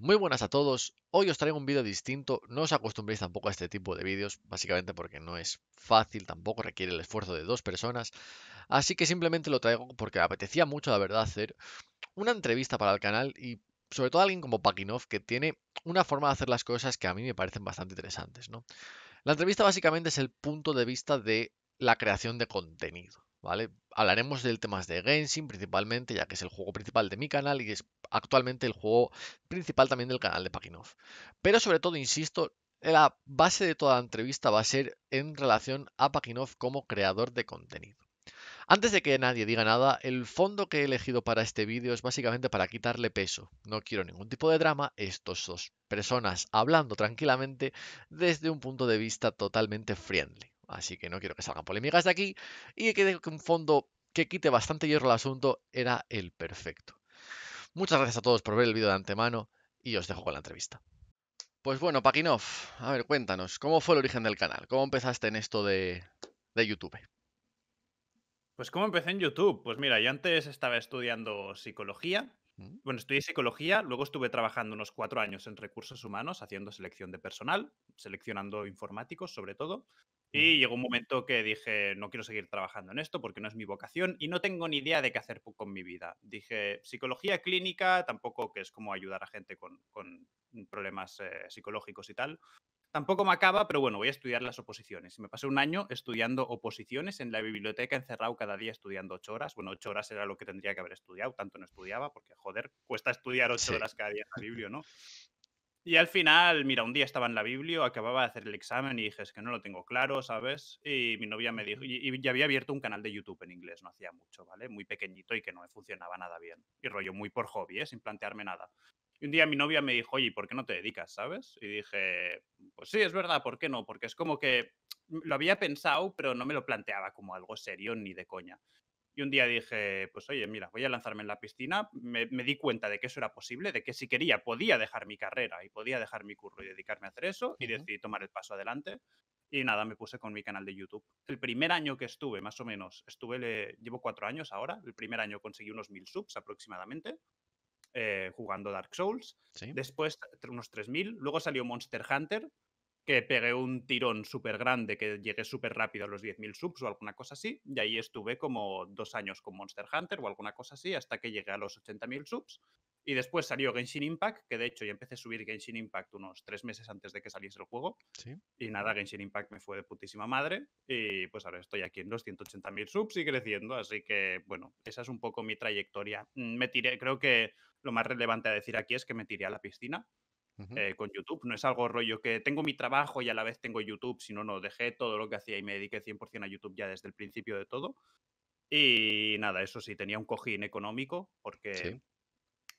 Muy buenas a todos, hoy os traigo un vídeo distinto, no os acostumbréis tampoco a este tipo de vídeos, básicamente porque no es fácil, tampoco requiere el esfuerzo de dos personas, así que simplemente lo traigo porque apetecía mucho la verdad hacer una entrevista para el canal y sobre todo alguien como Pakinov que tiene una forma de hacer las cosas que a mí me parecen bastante interesantes. La entrevista básicamente es el punto de vista de la creación de contenido, ¿vale? hablaremos del tema de Genshin principalmente, ya que es el juego principal de mi canal y es actualmente el juego principal también del canal de Pakinov. Pero sobre todo, insisto, la base de toda la entrevista va a ser en relación a Pakinov como creador de contenido. Antes de que nadie diga nada, el fondo que he elegido para este vídeo es básicamente para quitarle peso. No quiero ningún tipo de drama, estos dos personas hablando tranquilamente desde un punto de vista totalmente friendly así que no quiero que salgan polémicas de aquí, y que de un fondo que quite bastante hierro al asunto era el perfecto. Muchas gracias a todos por ver el vídeo de antemano y os dejo con la entrevista. Pues bueno, Pakinov, a ver, cuéntanos, ¿cómo fue el origen del canal? ¿Cómo empezaste en esto de, de YouTube? Pues cómo empecé en YouTube. Pues mira, yo antes estaba estudiando psicología. Mm. Bueno, estudié psicología, luego estuve trabajando unos cuatro años en recursos humanos haciendo selección de personal, seleccionando informáticos sobre todo. Y llegó un momento que dije, no quiero seguir trabajando en esto porque no es mi vocación y no tengo ni idea de qué hacer con mi vida. Dije, psicología clínica, tampoco que es como ayudar a gente con, problemas eh, psicológicos y tal. Tampoco me acaba, pero bueno, voy a estudiar las oposiciones. Y me pasé un año estudiando oposiciones en la biblioteca, encerrado cada día estudiando ocho horas. Bueno, ocho horas era lo que tendría que haber estudiado, tanto no estudiaba, porque joder, cuesta estudiar ocho horas cada día en la biblio, ¿no? Y al final, mira, un día estaba en la Biblia, acababa de hacer el examen y dije, es que no lo tengo claro, ¿sabes? Y mi novia me dijo, y, ya había abierto un canal de YouTube en inglés, no hacía mucho, ¿vale? Muy pequeñito y que no me funcionaba nada bien. Y rollo muy por hobby, ¿eh? sin plantearme nada. Y un día mi novia me dijo, oye, ¿por qué no te dedicas, sabes? Y dije, pues sí, es verdad, ¿por qué no? Porque es como que lo había pensado, pero no me lo planteaba como algo serio ni de coña. Y un día dije, pues oye, mira, voy a lanzarme en la piscina. Me, di cuenta de que eso era posible, de que si quería podía dejar mi carrera y podía dejar mi curro y dedicarme a hacer eso. Y decidí tomar el paso adelante. Y nada, me puse con mi canal de YouTube. El primer año que estuve, más o menos, estuve, le, llevo cuatro años ahora. El primer año conseguí unos mil subs aproximadamente. Eh, jugando Dark Souls. Después unos 3.000. Luego salió Monster Hunter, que pegué un tirón súper grande, que llegué súper rápido a los 10.000 subs o alguna cosa así, y ahí estuve como dos años con Monster Hunter o alguna cosa así, hasta que llegué a los 80.000 subs. Y después salió Genshin Impact, que de hecho yo empecé a subir Genshin Impact unos tres meses antes de que saliese el juego. Y nada, Genshin Impact me fue de putísima madre. Y pues ahora estoy aquí en los 180.000 subs y creciendo. Así que, bueno, esa es un poco mi trayectoria. Mm, me tiré, creo que lo más relevante a decir aquí es que me tiré a la piscina eh, con YouTube. No es algo rollo que tengo mi trabajo y a la vez tengo YouTube, sino no, dejé todo lo que hacía y me dediqué 100% a YouTube ya desde el principio de todo. Y nada, eso sí, tenía un cojín económico porque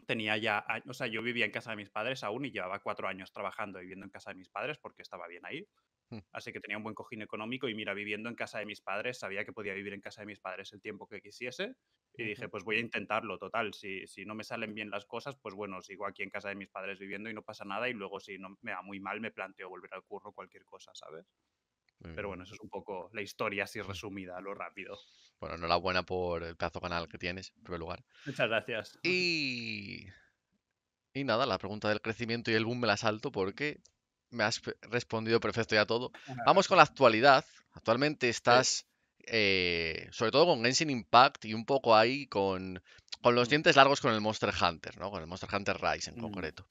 tenía ya, o sea, yo vivía en casa de mis padres aún y llevaba cuatro años trabajando y viviendo en casa de mis padres porque estaba bien ahí. Hm. Así que tenía un buen cojín económico y mira, viviendo en casa de mis padres, sabía que podía vivir en casa de mis padres el tiempo que quisiese y dije, pues voy a intentarlo, total. Si, no me salen bien las cosas, pues bueno, sigo aquí en casa de mis padres viviendo y no pasa nada. Y luego, si no me va muy mal, me planteo volver al curro, cualquier cosa, ¿sabes? Pero bueno, eso es un poco la historia así resumida, lo rápido. Bueno, enhorabuena por el pedazo canal que tienes, en primer lugar. Muchas gracias. Y. Y nada, la pregunta del crecimiento y el boom me la salto porque me has respondido perfecto ya todo. Vamos con la actualidad. Actualmente estás eh, sobre todo con Genshin Impact y un poco ahí con, con los mm. dientes largos con el Monster Hunter, ¿no? Con el Monster Hunter Rise en mm. concreto.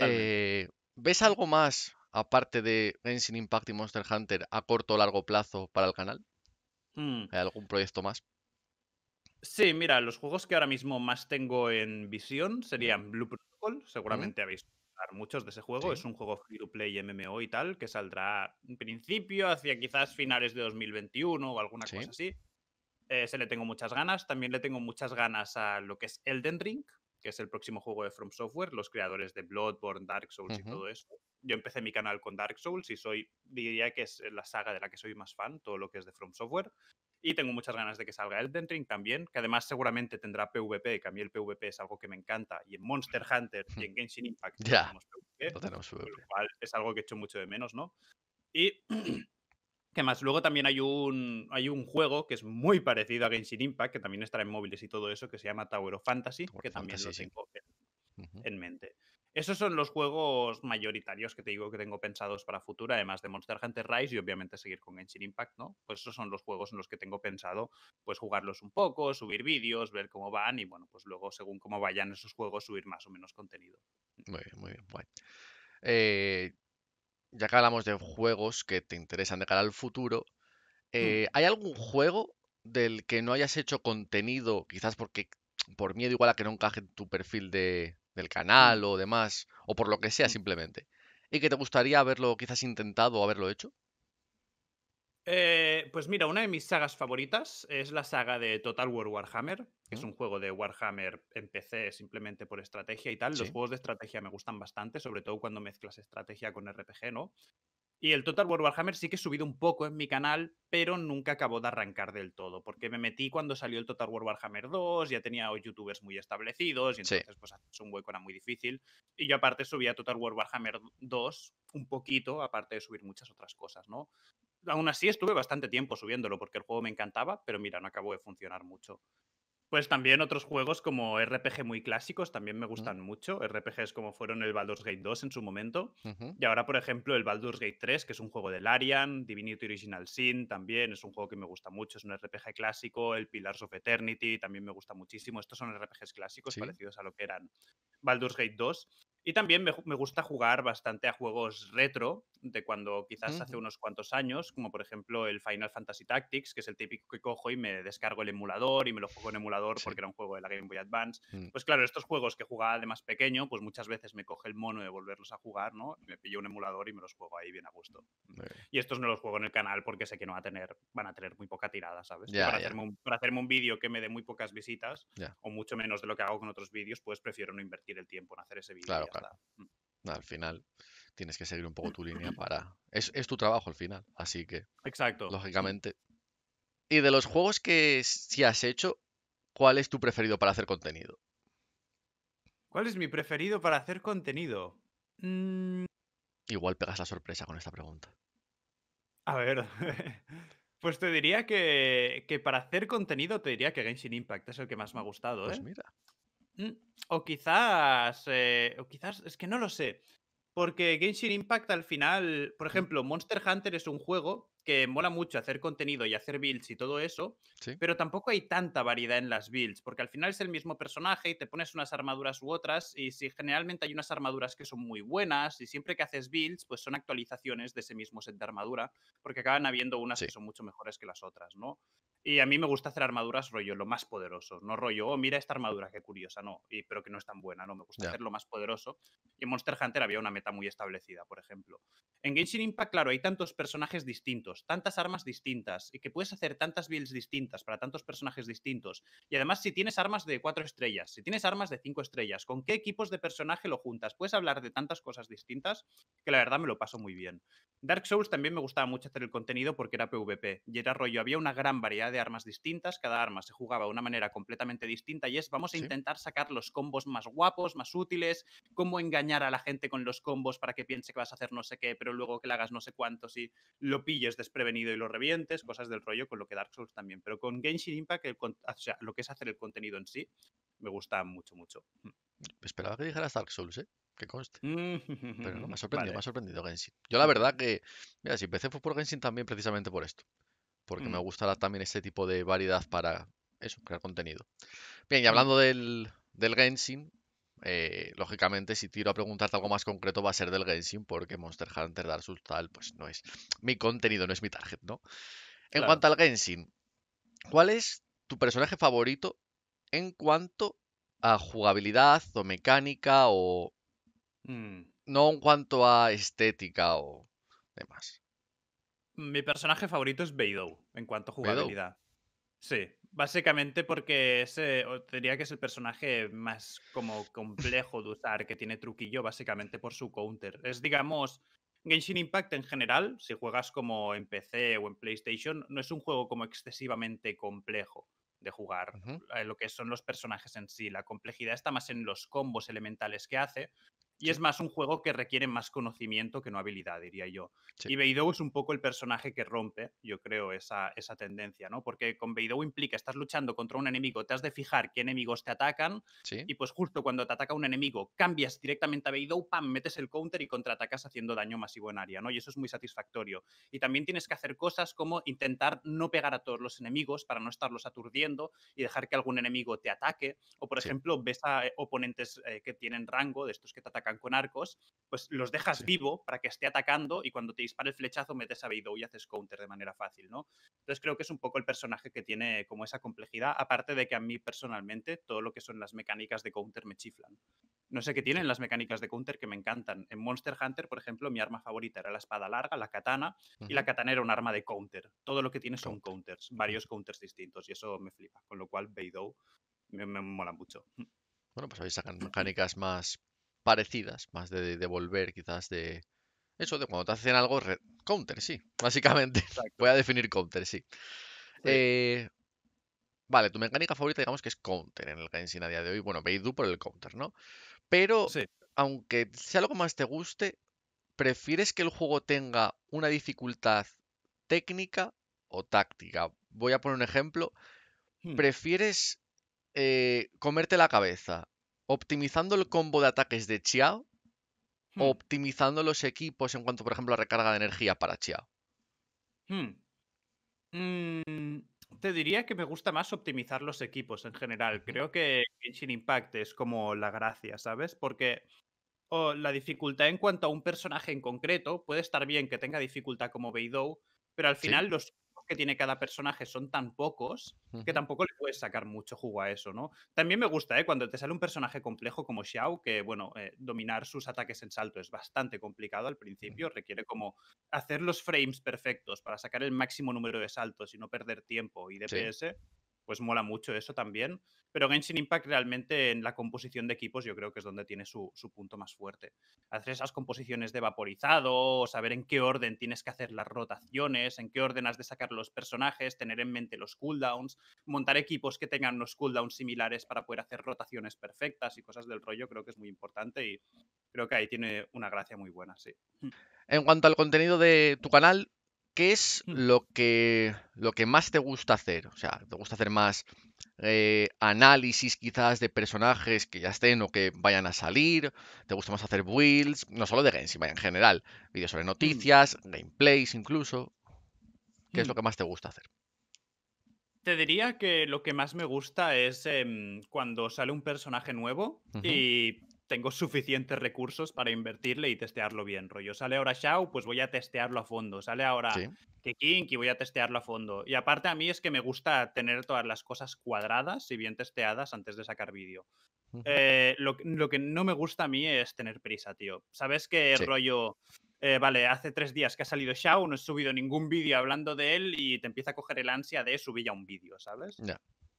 Eh, ¿Ves algo más aparte de Genshin Impact y Monster Hunter a corto o largo plazo para el canal? Mm. ¿Hay algún proyecto más? Sí, mira, los juegos que ahora mismo más tengo en visión serían Blue Protocol, seguramente habéis habéis muchos de ese juego. Es un juego free to play MMO y tal, que saldrá en principio hacia quizás finales de 2021 o alguna cosa así. Eh, se le tengo muchas ganas. También le tengo muchas ganas a lo que es Elden Ring, que es el próximo juego de From Software, los creadores de Bloodborne, Dark Souls y todo eso. Yo empecé mi canal con Dark Souls y soy, diría que es la saga de la que soy más fan, todo lo que es de From Software. Y tengo muchas ganas de que salga Elden Ring también, que además seguramente tendrá PvP, que a mí el PvP es algo que me encanta. Y en Monster Hunter y en Genshin Impact ya, tenemos PvP, es algo que echo mucho de menos, ¿no? Y que más, luego también hay un, hay un juego que es muy parecido a Genshin Impact, que también está en móviles y todo eso, que se llama Tower of Fantasy, que también lo tengo en mente. Esos son los juegos mayoritarios que te digo que tengo pensados para futuro, además de Monster Hunter Rise y obviamente seguir con Genshin Impact, ¿no? Pues esos son los juegos en los que tengo pensado pues jugarlos un poco, subir vídeos, ver cómo van y bueno, pues luego según cómo vayan esos juegos subir más o menos contenido. Muy bien, muy bien, eh, ya que hablamos de juegos que te interesan de cara al futuro, mm. eh, ¿hay algún juego del que no hayas hecho contenido, quizás porque por miedo igual a que no encaje en tu perfil de, del canal o demás, o por lo que sea simplemente, y que te gustaría haberlo quizás intentado o haberlo hecho? Eh, pues mira, una de mis sagas favoritas es la saga de Total War Warhammer, que es un juego de Warhammer en PC simplemente por estrategia y tal. Los juegos de estrategia me gustan bastante, sobre todo cuando mezclas estrategia con RPG, ¿no? Y el Total War Warhammer sí que he subido un poco en mi canal, pero nunca acabó de arrancar del todo, porque me metí cuando salió el Total War Warhammer 2, ya tenía youtubers muy establecidos, y entonces pues un hueco era muy difícil. Y yo aparte subía Total War Warhammer 2 un poquito, aparte de subir muchas otras cosas, ¿no? Aún así estuve bastante tiempo subiéndolo porque el juego me encantaba, pero mira, no acabó de funcionar mucho. Pues también otros juegos como RPG muy clásicos también me gustan mucho. RPGs como fueron el Baldur's Gate 2 en su momento. Y ahora, por ejemplo, el Baldur's Gate 3, que es un juego del Arian, Divinity Original Sin también es un juego que me gusta mucho, es un RPG clásico. El Pillars of Eternity también me gusta muchísimo. Estos son RPGs clásicos parecidos a lo que eran Baldur's Gate 2. Y también me, gusta jugar bastante a juegos retro, de cuando quizás hace unos cuantos años, como por ejemplo el Final Fantasy Tactics, que es el típico que cojo y me descargo el emulador y me lo juego en emulador porque era un juego de la Game Boy Advance. Mm. Pues claro, estos juegos que jugaba de más pequeño, pues muchas veces me coge el mono de volverlos a jugar, ¿no? Me pillo un emulador y me los juego ahí bien a gusto. Y estos no los juego en el canal porque sé que no va a tener, van a tener muy poca tirada, ¿sabes? para, Hacerme un, para, Hacerme un, vídeo que me dé muy pocas visitas o mucho menos de lo que hago con otros vídeos, pues prefiero no invertir el tiempo en hacer ese vídeo. Mm. Al final tienes que seguir un poco tu línea para... Es, tu trabajo al final, así que... Exacto. Lógicamente. Y de los juegos que si has hecho, ¿cuál es tu preferido para hacer contenido? ¿Cuál es mi preferido para hacer contenido? Mm. Igual pegas la sorpresa con esta pregunta. A ver, pues te diría que, para hacer contenido te diría que Genshin Impact es el que más me ha gustado. Pues ¿eh? mira. Mm, o quizás. Eh, o quizás. Es que no lo sé. Porque Genshin Impact al final. Por mm. ejemplo, Monster Hunter es un juego que mola mucho hacer contenido y hacer builds y todo eso. Pero tampoco hay tanta variedad en las builds. Porque al final es el mismo personaje y te pones unas armaduras u otras. Y si generalmente hay unas armaduras que son muy buenas. Y siempre que haces builds, pues son actualizaciones de ese mismo set de armadura. Porque acaban habiendo unas que son mucho mejores que las otras, ¿no? Y a mí me gusta hacer armaduras rollo, lo más poderoso. No rollo, oh, mira esta armadura, qué curiosa, no. Y, pero que no es tan buena, no. Me gusta hacer lo más poderoso. Y en Monster Hunter había una meta muy establecida, por ejemplo. En Genshin Impact, claro, hay tantos personajes distintos, tantas armas distintas, y que puedes hacer tantas builds distintas para tantos personajes distintos. Y además, si tienes armas de cuatro estrellas, si tienes armas de cinco estrellas, ¿con qué equipos de personaje lo juntas? Puedes hablar de tantas cosas distintas que la verdad me lo paso muy bien. Dark Souls también me gustaba mucho hacer el contenido porque era PvP y era rollo, había una gran variedad de armas distintas, cada arma se jugaba de una manera completamente distinta y es vamos a intentar sacar los combos más guapos, más útiles, cómo engañar a la gente con los combos para que piense que vas a hacer no sé qué, pero luego que le hagas no sé cuántos y lo pilles desprevenido y lo revientes, cosas del rollo con lo que Dark Souls también. Pero con Genshin Impact, o sea, lo que es hacer el contenido en sí, me gusta mucho, mucho. Mm. Esperaba que dijeras Dark Souls, ¿eh? que conste. Pero no, me ha sorprendido, me ha sorprendido Genshin. Yo la verdad que, mira, si empecé fue por Genshin también precisamente por esto porque me mm. gustará también este tipo de variedad para eso, crear contenido. Bien, y mm. hablando del, Genshin, eh, lógicamente si tiro a preguntarte algo más concreto va a ser del Genshin, porque Monster Hunter, Dark Souls, tal, pues no es mi contenido, no es mi target, ¿no? En cuanto al Genshin, ¿cuál es tu personaje favorito en cuanto a jugabilidad o mecánica o... Mm. No en cuanto a estética o demás. Mi personaje favorito es Beidou en cuanto a jugabilidad. Sí, básicamente porque sería diría que es el personaje más como complejo de usar, que tiene truquillo básicamente por su counter. Es, digamos, Genshin Impact en general, si juegas como en PC o en PlayStation, no es un juego como excesivamente complejo de jugar, eh, lo que son los personajes en sí. La complejidad está más en los combos elementales que hace, y es más un juego que requiere más conocimiento que no habilidad, diría yo. Y Beidou es un poco el personaje que rompe, yo creo, esa, esa tendencia, ¿no? Porque con Beidou implica, estás luchando contra un enemigo, te has de fijar qué enemigos te atacan, y pues justo cuando te ataca un enemigo, cambias directamente a Beidou, pam, metes el counter y contraatacas haciendo daño masivo en área, ¿no? Y eso es muy satisfactorio. Y también tienes que hacer cosas como intentar no pegar a todos los enemigos para no estarlos aturdiendo y dejar que algún enemigo te ataque, o por ejemplo, ves a eh, oponentes eh, que tienen rango, de estos que te atacan con arcos, pues los dejas vivo para que esté atacando y cuando te dispara el flechazo metes a Beidou y haces counter de manera fácil, ¿no? Entonces creo que es un poco el personaje que tiene como esa complejidad, aparte de que a mí personalmente todo lo que son las mecánicas de counter me chiflan. No sé qué tienen las mecánicas de counter que me encantan. En Monster Hunter, por ejemplo, mi arma favorita era la espada larga, la katana, y la katana era un arma de counter. Todo lo que tiene son counters, varios counters distintos, y eso me flipa. Con lo cual, Beidou me, me mola mucho. Bueno, pues ahí sacan mecánicas más parecidas, más de devolver, quizás de. Eso, de cuando te hacen algo. Counter, sí, básicamente. Voy a definir counter, sí. Eh, vale, tu mecánica favorita, digamos que es counter en el Genshin a día de hoy. Bueno, Beidou por el counter, ¿no? Pero, aunque sea Algo que más te guste, ¿prefieres que el juego tenga una dificultad técnica o táctica? Voy a poner un ejemplo. Hmm. ¿Prefieres eh, comerte la cabeza optimizando el combo de ataques de Chiao hmm. optimizando los equipos en cuanto, por ejemplo, a recarga de energía para Chiao? Hmm. Mm, te diría que me gusta más optimizar los equipos en general. Creo que Genshin Impact es como la gracia, ¿sabes? Porque la dificultad en cuanto a un personaje en concreto puede estar bien que tenga dificultad como Beidou, pero al final los que tiene cada personaje son tan pocos que tampoco le puedes sacar mucho jugo a eso, ¿no? También me gusta, ¿eh? Cuando te sale un personaje complejo como Xiao, que, bueno, eh, dominar sus ataques en salto es bastante complicado al principio, requiere como hacer los frames perfectos para sacar el máximo número de saltos y no perder tiempo y DPS pues mola mucho eso también. Pero Genshin Impact realmente en la composición de equipos yo creo que es donde tiene su, punto más fuerte. Hacer esas composiciones de vaporizado, saber en qué orden tienes que hacer las rotaciones, en qué orden has de sacar los personajes, tener en mente los cooldowns, montar equipos que tengan los cooldowns similares para poder hacer rotaciones perfectas y cosas del rollo creo que es muy importante y creo que ahí tiene una gracia muy buena, sí. En cuanto al contenido de tu canal, ¿qué es mm. lo que, lo que más te gusta hacer? O sea, ¿te gusta hacer más eh, análisis quizás de personajes que ya estén o que vayan a salir? ¿Te gusta más hacer builds? No solo de games, sino en general. Vídeos sobre mm. noticias, gameplays incluso. ¿Qué es lo mm. que más te gusta hacer? Te diría que lo que más me gusta es em, cuando sale un personaje nuevo y tengo suficientes recursos para invertirle y testearlo bien. Rollo, sale ahora Shao, pues voy a testearlo a fondo. Sale ahora sí. y voy a testearlo a fondo. Y aparte a mí es que me gusta tener todas las cosas cuadradas y bien testeadas antes de sacar vídeo. Eh, lo, que no me gusta a mí es tener prisa, tío. ¿Sabes qué rollo? Eh, vale, hace tres días que ha salido Shao, no he subido ningún vídeo hablando de él y te empieza a coger el ansia de subir ya un vídeo, ¿sabes?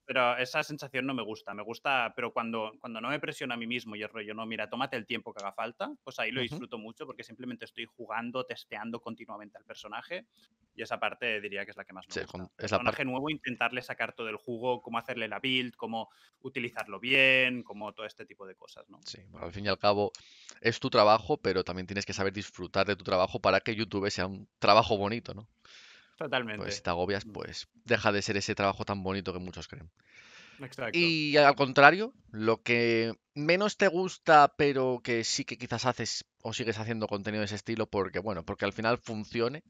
pero esa sensación no me gusta. Me gusta, pero cuando, cuando no me presiona a mí mismo y el rollo, no, mira, tómate el tiempo que haga falta, pues ahí lo disfruto mucho porque simplemente estoy jugando, testeando continuamente al personaje y esa parte diría que es la que más me sí, Con el personaje nuevo, intentarle sacar todo el jugo, cómo hacerle la build, cómo utilizarlo bien, cómo todo este tipo de cosas, ¿no? Sí, al fin y al cabo es tu trabajo, pero también tienes que saber disfrutar de tu trabajo para que YouTube sea un trabajo bonito, ¿no? Pues Totalmente. si te agobias, mm. pues deja de ser ese trabajo tan bonito que muchos creen. Y al contrario, lo que menos te gusta, pero que sí que quizás haces o sigues haciendo contenido de ese estilo, porque bueno, porque al final funcione.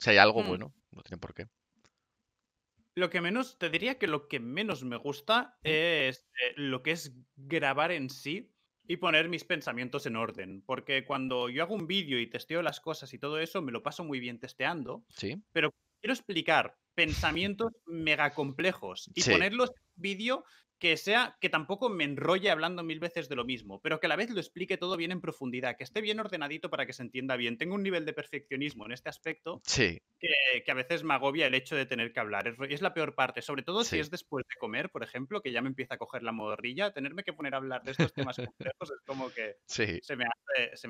Si hay algo mm. bueno, no tiene por qué. Lo que menos, te diría que lo que menos me gusta es eh, lo que es grabar en sí, y poner mis pensamientos en orden. Porque cuando yo hago un vídeo y testeo las cosas y todo eso, me lo paso muy bien testeando. Sí. Pero quiero explicar pensamientos mega complejos y ponerlos en vídeo que sea que tampoco me enrolle hablando mil veces de lo mismo, pero que a la vez lo explique todo bien en profundidad, que esté bien ordenadito para que se entienda bien. Tengo un nivel de perfeccionismo en este aspecto que, a veces me agobia el hecho de tener que hablar. Es, es la peor parte, sobre todo si es después de comer, por ejemplo, que ya me empieza a coger la morrilla tenerme que poner a hablar de estos temas complejos es como que se, me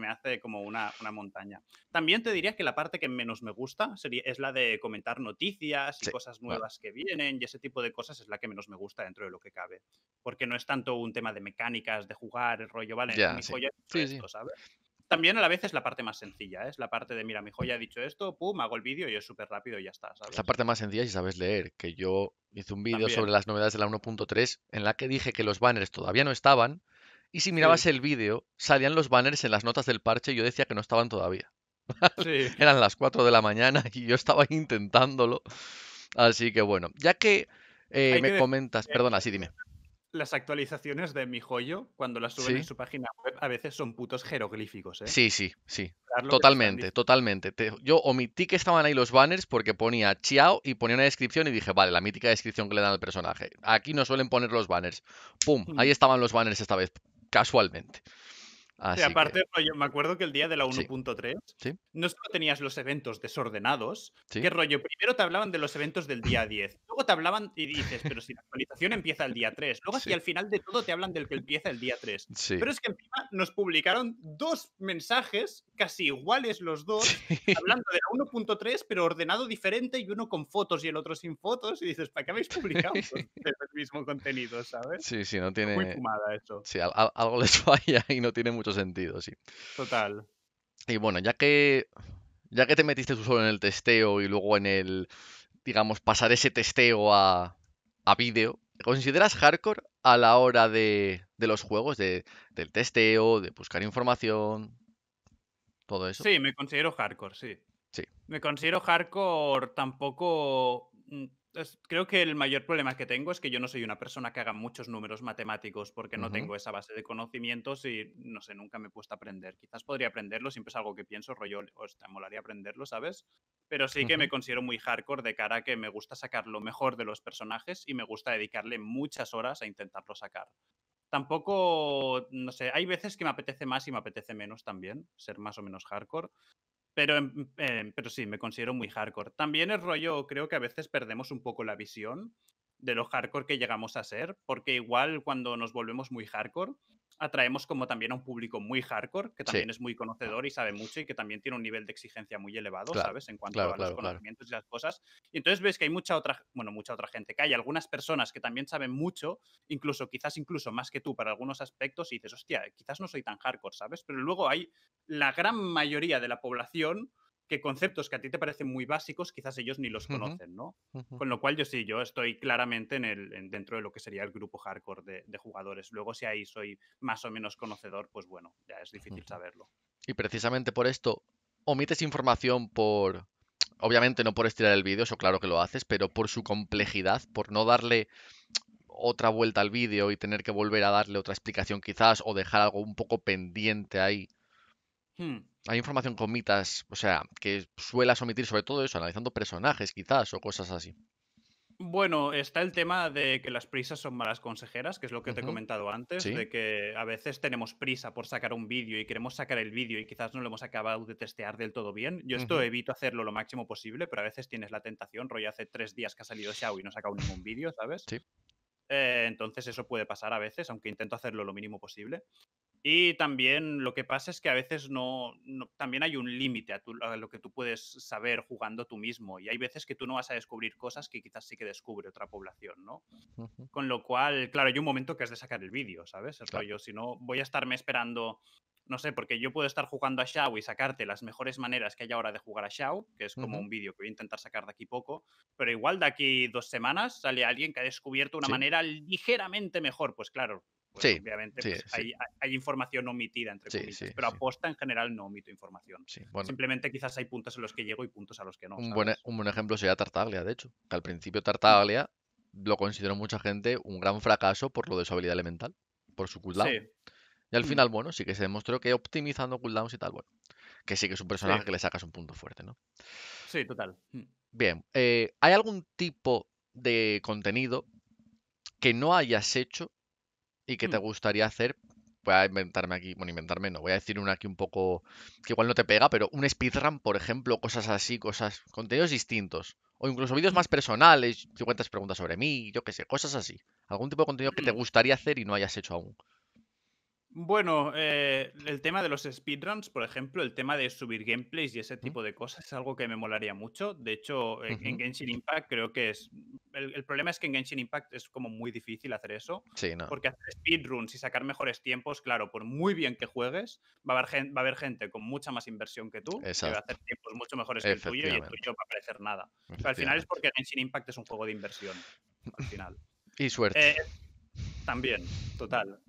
hace, como una, montaña. También te diría que la parte que menos me gusta sería, es la de comentar noticias y cosas nuevas que vienen y ese tipo de cosas es la que menos me gusta dentro de lo que cabe. Porque no es tanto un tema de mecánicas, de jugar, el rollo, ¿vale? mi También a la vez es la parte más sencilla, es la parte de, mira, mi joya ha dicho esto, pum, hago el vídeo y es súper rápido y ya está. ¿sabes? Es la parte más sencilla si sabes leer, que yo hice un vídeo sobre las novedades de la 1.3 en la que dije que los banners todavía no estaban y si mirabas el vídeo salían los banners en las notas del parche y yo decía que no estaban todavía. Eran las 4 de la mañana y yo estaba intentándolo. Así que bueno, ya que eh, me comentas, perdona, sí, dime. Las actualizaciones de mi joyo, cuando las suben en su página web, a veces son putos jeroglíficos, ¿eh? Sí, sí, sí. Totalmente, totalmente. yo omití que estaban ahí los banners porque ponía Chiao y ponía una descripción y dije, vale, la mítica descripción que le dan al personaje. Aquí no suelen poner los banners. ¡Pum! Ahí mm. estaban los banners esta vez, casualmente aparte, rollo, me acuerdo que el día de la 1.3 no solo tenías los eventos desordenados, que rollo, primero te hablaban de los eventos del día 10, luego te hablaban y dices, pero si la actualización empieza el día 3, luego si al final de todo te hablan del que empieza el día 3. Pero es que encima nos publicaron dos mensajes casi iguales los dos, hablando de la 1.3, pero ordenado diferente y uno con fotos y el otro sin fotos, y dices, ¿para qué habéis publicado el mismo contenido, sabes? Sí, sí, no tiene... Muy fumada eso. Sí, algo les falla y no tiene mucho sentido, sí. Total. Y bueno, ya que, ya que te metiste tú solo en el testeo y luego en el, digamos, pasar ese testeo a, a vídeo, ¿consideras hardcore a la hora de, de los juegos, de, del testeo, de buscar información, todo eso? Sí, me considero hardcore, sí. Sí. Me considero hardcore tampoco mm, creo que el mayor problema que tengo es que yo no soy una persona que haga muchos números matemáticos porque no tengo esa base de conocimientos y no sé, nunca me he puesto a aprender. Quizás podría aprenderlo, siempre es algo que pienso, rollo, te molaría aprenderlo, ¿sabes? Pero sí que me considero muy hardcore de cara a que me gusta sacar lo mejor de los personajes y me gusta dedicarle muchas horas a intentarlo sacar. Tampoco, no sé, hay veces que me apetece más y me apetece menos también, ser más o menos hardcore, eh, pero, sí, me considero muy hardcore. También es rollo, creo que a veces perdemos un poco la visión de lo hardcore que llegamos a ser, porque igual cuando nos volvemos muy hardcore, atraemos como también a un público muy hardcore, que también es muy conocedor y sabe mucho y que también tiene un nivel de exigencia muy elevado, ¿sabes? En cuanto a los conocimientos y las cosas. Y entonces ves que hay mucha otra, bueno, mucha otra gente, que hay algunas personas que también saben mucho, incluso quizás incluso más que tú para algunos aspectos y dices, hostia, quizás no soy tan hardcore, ¿sabes? Pero luego hay la gran mayoría de la población que conceptos que a ti te parecen muy básicos, quizás ellos ni los conocen, ¿no? Con lo cual yo sí, yo estoy claramente en el, dentro de lo que sería el grupo hardcore de, jugadores. Luego si ahí soy más o menos conocedor, pues bueno, ya es difícil saberlo. Y precisamente por esto, omites información por... Obviamente no por estirar el vídeo, eso claro que lo haces, pero por su complejidad, por no darle otra vuelta al vídeo y tener que volver a darle otra explicación quizás o dejar algo un poco pendiente ahí Hmm. Hay información con mitas, o sea, que suelas omitir sobre todo eso, analizando personajes quizás o cosas así. Bueno, está el tema de que las prisas son malas consejeras, que es lo que te he comentado antes, de que a veces tenemos prisa por sacar un vídeo y queremos sacar el vídeo y quizás no lo hemos acabado de testear del todo bien. Yo esto evito hacerlo lo máximo posible, pero a veces tienes la tentación, Roy hace tres días que ha salido Xiao y no ha sacado ningún vídeo, ¿sabes? Sí. Eh, entonces eso puede pasar a veces, aunque intento hacerlo lo mínimo posible. Y también lo que pasa es que a veces no, también hay un límite a, lo que tú puedes saber jugando tú mismo. Y hay veces que tú no vas a descubrir cosas que quizás sí que descubre otra población, ¿no? Con lo cual, claro, hay un momento que has de sacar el vídeo, ¿sabes? si no, voy a estarme esperando no sé, porque yo puedo estar jugando a Xiao y sacarte las mejores maneras que hay ahora de jugar a Xiao, que es como un vídeo que voy a intentar sacar de aquí poco, pero igual de aquí dos semanas sale alguien que ha descubierto una manera ligeramente mejor, pues claro. Pues obviamente pues hay, información omitida, entre comillas, pero aposta en general no omito información. Simplemente quizás hay puntos en los que llego y puntos a los que no. Un, buen, e ejemplo sería Tartaglia, de hecho, al principio Tartaglia lo consideró mucha gente un gran fracaso por lo de su habilidad elemental, por su culpa. Y al mm. final, bueno, sí que se demostró que optimizando cooldowns y tal, bueno, que sí que es un personaje que le sacas un punto fuerte, ¿no? Sí, total. Mm. Bien, eh, ¿hay algún tipo de contenido que no hayas hecho y que te mm. gustaría hacer? Voy a inventarme aquí, bueno, inventarme no, voy a decir una aquí un poco que igual no te pega, pero un speedrun, por ejemplo, cosas así, cosas, contenidos distintos. O incluso vídeos más personales, 50 preguntas sobre mí, yo qué sé, cosas así. ¿Algún tipo de contenido que te gustaría hacer y no hayas hecho aún? Bueno, eh, el tema de los speedruns, por ejemplo, el tema de subir gameplays y ese tipo de cosas es algo que me molaría mucho. De hecho, en Genshin Impact creo que es... El, problema es que en Genshin Impact es como muy difícil hacer eso. Sí, no. Porque hacer speedruns y sacar mejores tiempos, claro, por muy bien que juegues, va a haber, gente, va a haber gente con mucha más inversión que tú Exacto. que va a hacer tiempos mucho mejores que el tuyo y el tuyo va a parecer nada. al final es porque Genshin Impact es un juego de inversión. Al final. Y suerte. Eh, también, total.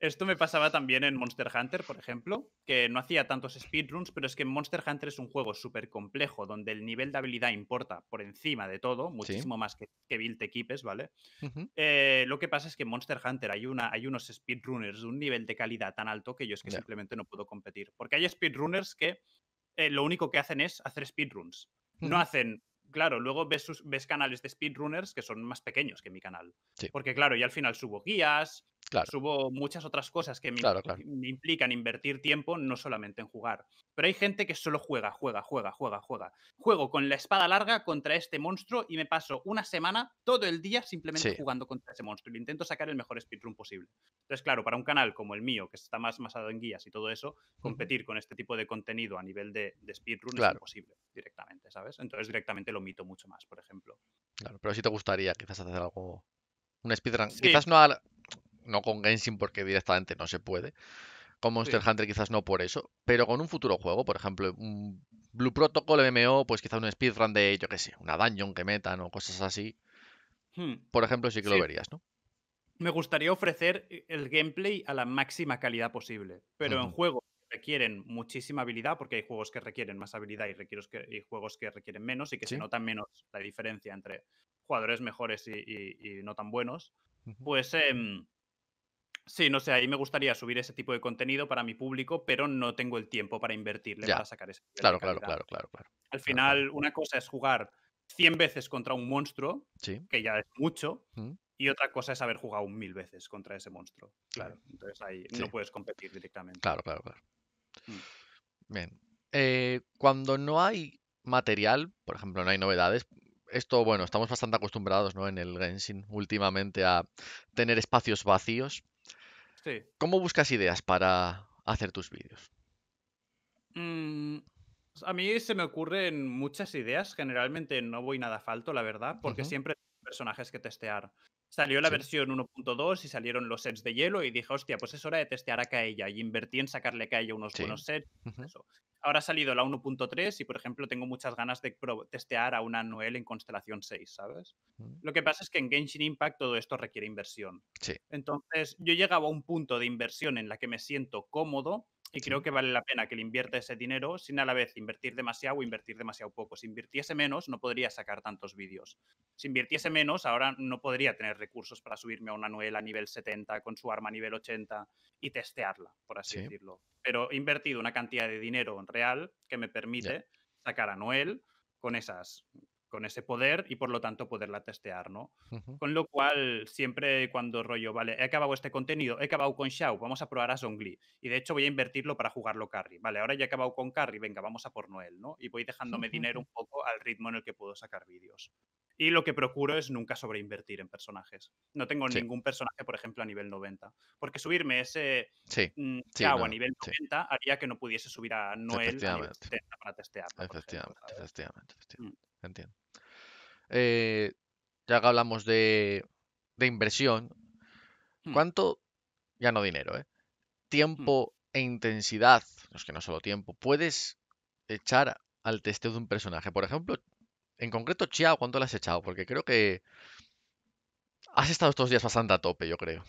Esto me pasaba también en Monster Hunter, por ejemplo, que no hacía tantos speedruns, pero es que Monster Hunter es un juego súper complejo, donde el nivel de habilidad importa por encima de todo, muchísimo más que, que build equipes, ¿vale? Eh, lo que pasa es que en Monster Hunter hay, una, hay unos speedrunners de un nivel de calidad tan alto que yo es que simplemente no puedo competir. Porque hay speedrunners que eh, lo único que hacen es hacer speedruns. No hacen claro, luego ves, ves, canales de speedrunners que son más pequeños que mi canal. Porque, claro, y al final subo guías, Subo muchas otras cosas que me, implican invertir tiempo, no solamente en jugar. Pero hay gente que solo juega, juega, juega, juega, juega. Juego con la espada larga contra este monstruo y me paso una semana todo el día simplemente jugando contra ese monstruo. intento sacar el mejor speedrun posible. Entonces, claro, para un canal como el mío, que está más basado en guías y todo eso, competir con este tipo de contenido a nivel de, speedrun es imposible directamente, ¿sabes? Entonces, directamente lo mito mucho más, por ejemplo. Claro, pero si te gustaría quizás hacer algo. Un speedrun. Quizás no no con Genshin porque directamente no se puede. Con Monster Hunter quizás no por eso, pero con un futuro juego, por ejemplo, un Blue Protocol MMO, pues quizás un speedrun de, yo qué sé, una dungeon que metan o cosas así. Hmm. Por ejemplo, sí que lo verías, ¿no? Me gustaría ofrecer el gameplay a la máxima calidad posible, pero en juegos que requieren muchísima habilidad, porque hay juegos que requieren más habilidad y, que, juegos que requieren menos y que se nota menos la diferencia entre jugadores mejores y, no tan buenos, pues em, Sí, no sé, ahí me gustaría subir ese tipo de contenido para mi público, pero no tengo el tiempo para invertirle para sacar ese. Claro, claro, claro, claro, claro. Al final, una cosa es jugar 100 veces contra un monstruo, que ya es mucho, y otra cosa es haber jugado mil veces contra ese monstruo. Claro. Entonces ahí no puedes competir directamente. Claro, claro, claro. Mm. Bien. Eh, cuando no hay material, por ejemplo, no hay novedades, esto, bueno, estamos bastante acostumbrados ¿no? en el Genshin últimamente a tener espacios vacíos ¿Cómo buscas ideas para hacer tus vídeos? Mm, pues, a mí se me ocurren muchas ideas. Generalmente no voy nada falto, la verdad, porque siempre hay personajes que testear. Salió la versión 1.2 y salieron los sets de hielo y dije, hostia, pues es hora de testear a Kaella y invertí en sacarle a Kaella unos buenos sets. eso ahora ha salido la 1.3 y, por ejemplo, tengo muchas ganas de testear a una Noel en Constelación 6, ¿sabes? Lo que pasa es que en Genshin Impact todo esto requiere inversión. Sí. Entonces, yo llegaba a un punto de inversión en la que me siento cómodo y creo que vale la pena que le invierta ese dinero sin a la vez invertir demasiado o invertir demasiado poco. Si invirtiese menos, no podría sacar tantos vídeos. Si invirtiese menos, ahora no podría tener recursos para subirme a una Noel a nivel 70 con su arma a nivel 80 y testearla, por así decirlo. Pero he invertido una cantidad de dinero real que me permite sacar a Noel con esas con ese poder y por lo tanto poderla testear, ¿no? Con lo cual, siempre cuando rollo, vale, he acabado este contenido, he acabado con Xiao, vamos a probar a Zhongli y de hecho voy a invertirlo para jugarlo carry, vale, ahora ya he acabado con carry, venga, vamos a por Noel, ¿no? Y voy dejándome dinero un poco al ritmo en el que puedo sacar vídeos. Y lo que procuro es nunca sobreinvertir en personajes. No tengo ningún personaje, por ejemplo, a nivel 90. Porque subirme ese sí. Mm, a nivel 90 haría que no pudiese subir a Noel para testear. Mm. Entiendo. Eh, ya que hablamos de, de inversión, hmm. ¿cuánto, ya no dinero, eh, hmm. tiempo e intensidad, es que no solo tiempo, puedes echar al testeo de un personaje? Por ejemplo, en concreto, Xiao, ¿cuánto lo has echado? Porque creo que has estado estos días bastante a tope, yo creo.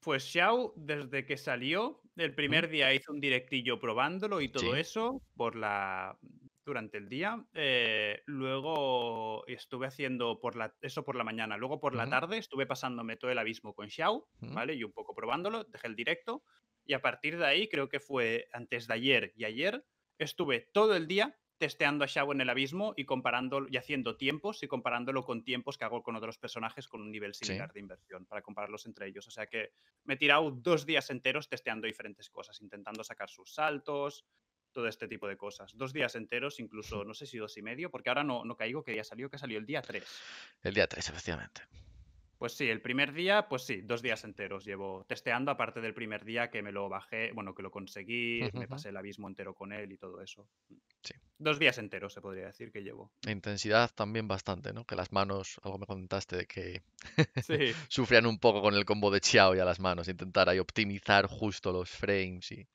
Pues Xiao, desde que salió, el primer día hizo un directillo probándolo y todo eso por la, durante el día. Eh, luego estuve haciendo por la, eso por la mañana. Luego por la tarde estuve pasándome todo el abismo con Xiao, ¿vale? Y un poco probándolo, dejé el directo. Y a partir de ahí, creo que fue antes de ayer y ayer, estuve todo el día testeando a Xiao en el abismo y comparándolo, y haciendo tiempos y comparándolo con tiempos que hago con otros personajes con un nivel similar de inversión para compararlos entre ellos. O sea que me he tirado dos días enteros testeando diferentes cosas, intentando sacar sus saltos, todo este tipo de cosas. Dos días enteros, incluso no sé si dos y medio, porque ahora no, caigo que día salió, que salió el día 3. El día 3, efectivamente. Pues sí, el primer día, pues sí, dos días enteros llevo testeando, aparte del primer día que me lo bajé, bueno, que lo conseguí, me pasé el abismo entero con él y todo eso. Mm. Sí. Dos días enteros se podría decir que llevo. Intensidad también bastante, ¿no? Que las manos, algo me contaste de que sufrían un poco con el combo de Chiao y a las manos, intentar ahí optimizar justo los frames y...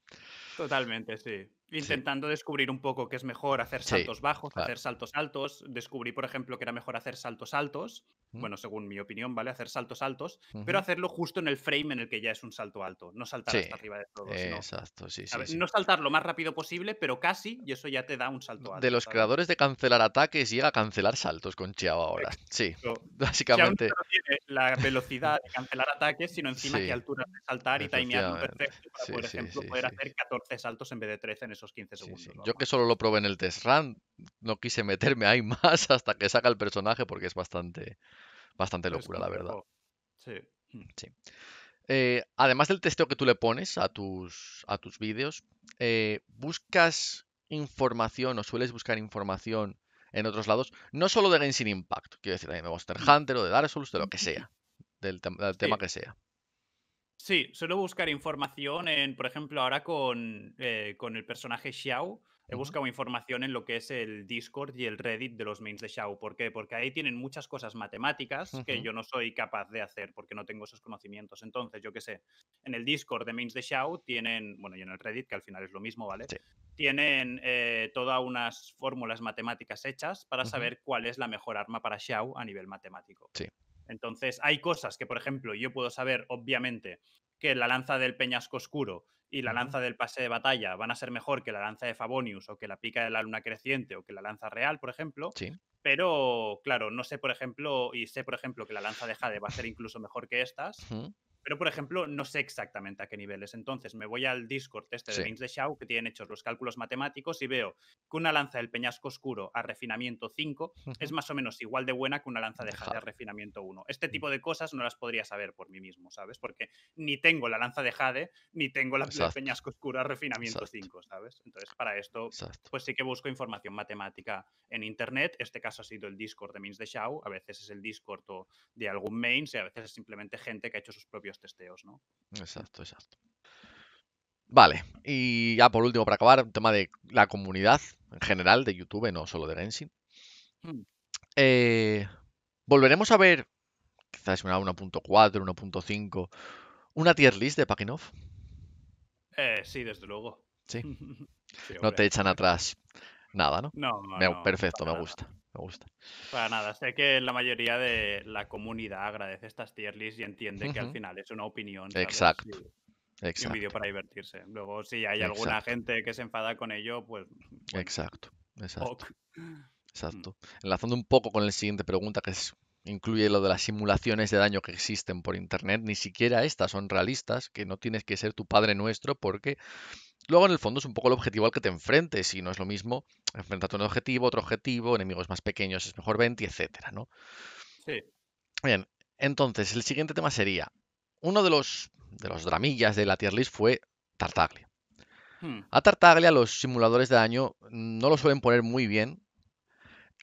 Totalmente, sí. Intentando descubrir un poco qué es mejor hacer saltos bajos, hacer saltos altos. Descubrí, por ejemplo, que era mejor hacer saltos altos. Bueno, según mi opinión, ¿vale? Hacer saltos altos, pero hacerlo justo en el frame en el que ya es un salto alto. No saltar hasta arriba de todo. exacto, sí, sí, No saltar lo más rápido posible, pero casi, y eso ya te da un salto alto. De los creadores de cancelar ataques, llega a cancelar saltos con Chiao ahora. Sí, básicamente. no tiene la velocidad de cancelar ataques, sino encima qué altura de saltar y timear perfecto para, por ejemplo, poder hacer 14 saltos en vez de 13 en esos 15 segundos. Yo que solo lo probé en el test run, no quise meterme ahí más hasta que saca el personaje porque es bastante, bastante locura, la verdad. Sí. Mm. Eh, además del testeo que tú le pones a tus, a tus vídeos, eh, buscas información o sueles buscar información en otros lados, no solo de Genshin Impact, quiero decir, de Monster mm. Hunter o de Dark Souls, de lo que sea, del tema que sea. Sí, suelo buscar información en, por ejemplo, ahora con, eh, con el personaje Xiao, he buscado información en lo que es el Discord y el Reddit de los mains de Xiao. ¿Por qué? Porque ahí tienen muchas cosas matemáticas que yo no soy capaz de hacer porque no tengo esos conocimientos. Entonces, yo qué sé, en el Discord de mains de Xiao tienen, bueno, y en el Reddit, que al final es lo mismo, ¿vale? Tienen eh, todas unas fórmulas matemáticas hechas para saber cuál es la mejor arma para Xiao a nivel matemático. Sí. Entonces, hay cosas que, por ejemplo, yo puedo saber, obviamente, que la lanza del Peñasco Oscuro y la lanza del pase de batalla van a ser mejor que la lanza de Fabonius o que la pica de la luna creciente o que la lanza real, por ejemplo. Pero, claro, no sé, por ejemplo, y sé, por ejemplo, que la lanza de Jade va a ser incluso mejor que estas, pero, por ejemplo, no sé exactamente a qué niveles. Entonces me voy al Discord este de Mains de Shaw, que tienen hechos los cálculos matemáticos, y veo que una lanza del Peñasco Oscuro a refinamiento 5 es más o menos igual de buena que una lanza de Jade a refinamiento 1. Este mm. tipo de cosas no las podría saber por mí mismo, ¿sabes? Porque ni tengo la lanza de Jade, ni tengo la del Peñasco Oscuro a refinamiento 5, ¿sabes? Entonces, para esto, pues sí que busco información matemática en Internet. Este caso ha sido el Discord de Mains de Shaw, a veces es el Discord de algún main, y a veces es simplemente gente que ha hecho sus propios testeos, ¿no? Exacto, exacto. Vale, y ya por último, para acabar, el tema de la comunidad en general de YouTube, no solo de Renzi hmm. eh, volveremos a ver, quizás una 1.4, 1.5, una tier list de Pakinov. Eh, sí, desde luego. Sí. no te echan atrás nada, ¿no? No, no perfecto, me gusta. Me gusta. Para nada, sé que la mayoría de la comunidad agradece estas tier lists y entiende que al final es una opinión. Exacto. Y, un vídeo para divertirse. Luego, si hay alguna gente que se enfada con ello, pues. Exacto. Exacto. Mm. Exacto. Enlazando un poco con la siguiente pregunta, que es, incluye lo de las simulaciones de daño que existen por internet, ni siquiera estas son realistas, que no tienes que ser tu padre nuestro porque Luego, en el fondo, es un poco el objetivo al que te enfrentes, y no es lo mismo enfrentarte a un objetivo, otro objetivo, enemigos más pequeños es mejor 20, etcétera, ¿no? Sí. Bien, entonces, el siguiente tema sería. Uno de los, de los dramillas de la tier list fue Tartaglia. Hmm. A Tartaglia los simuladores de daño no lo suelen poner muy bien.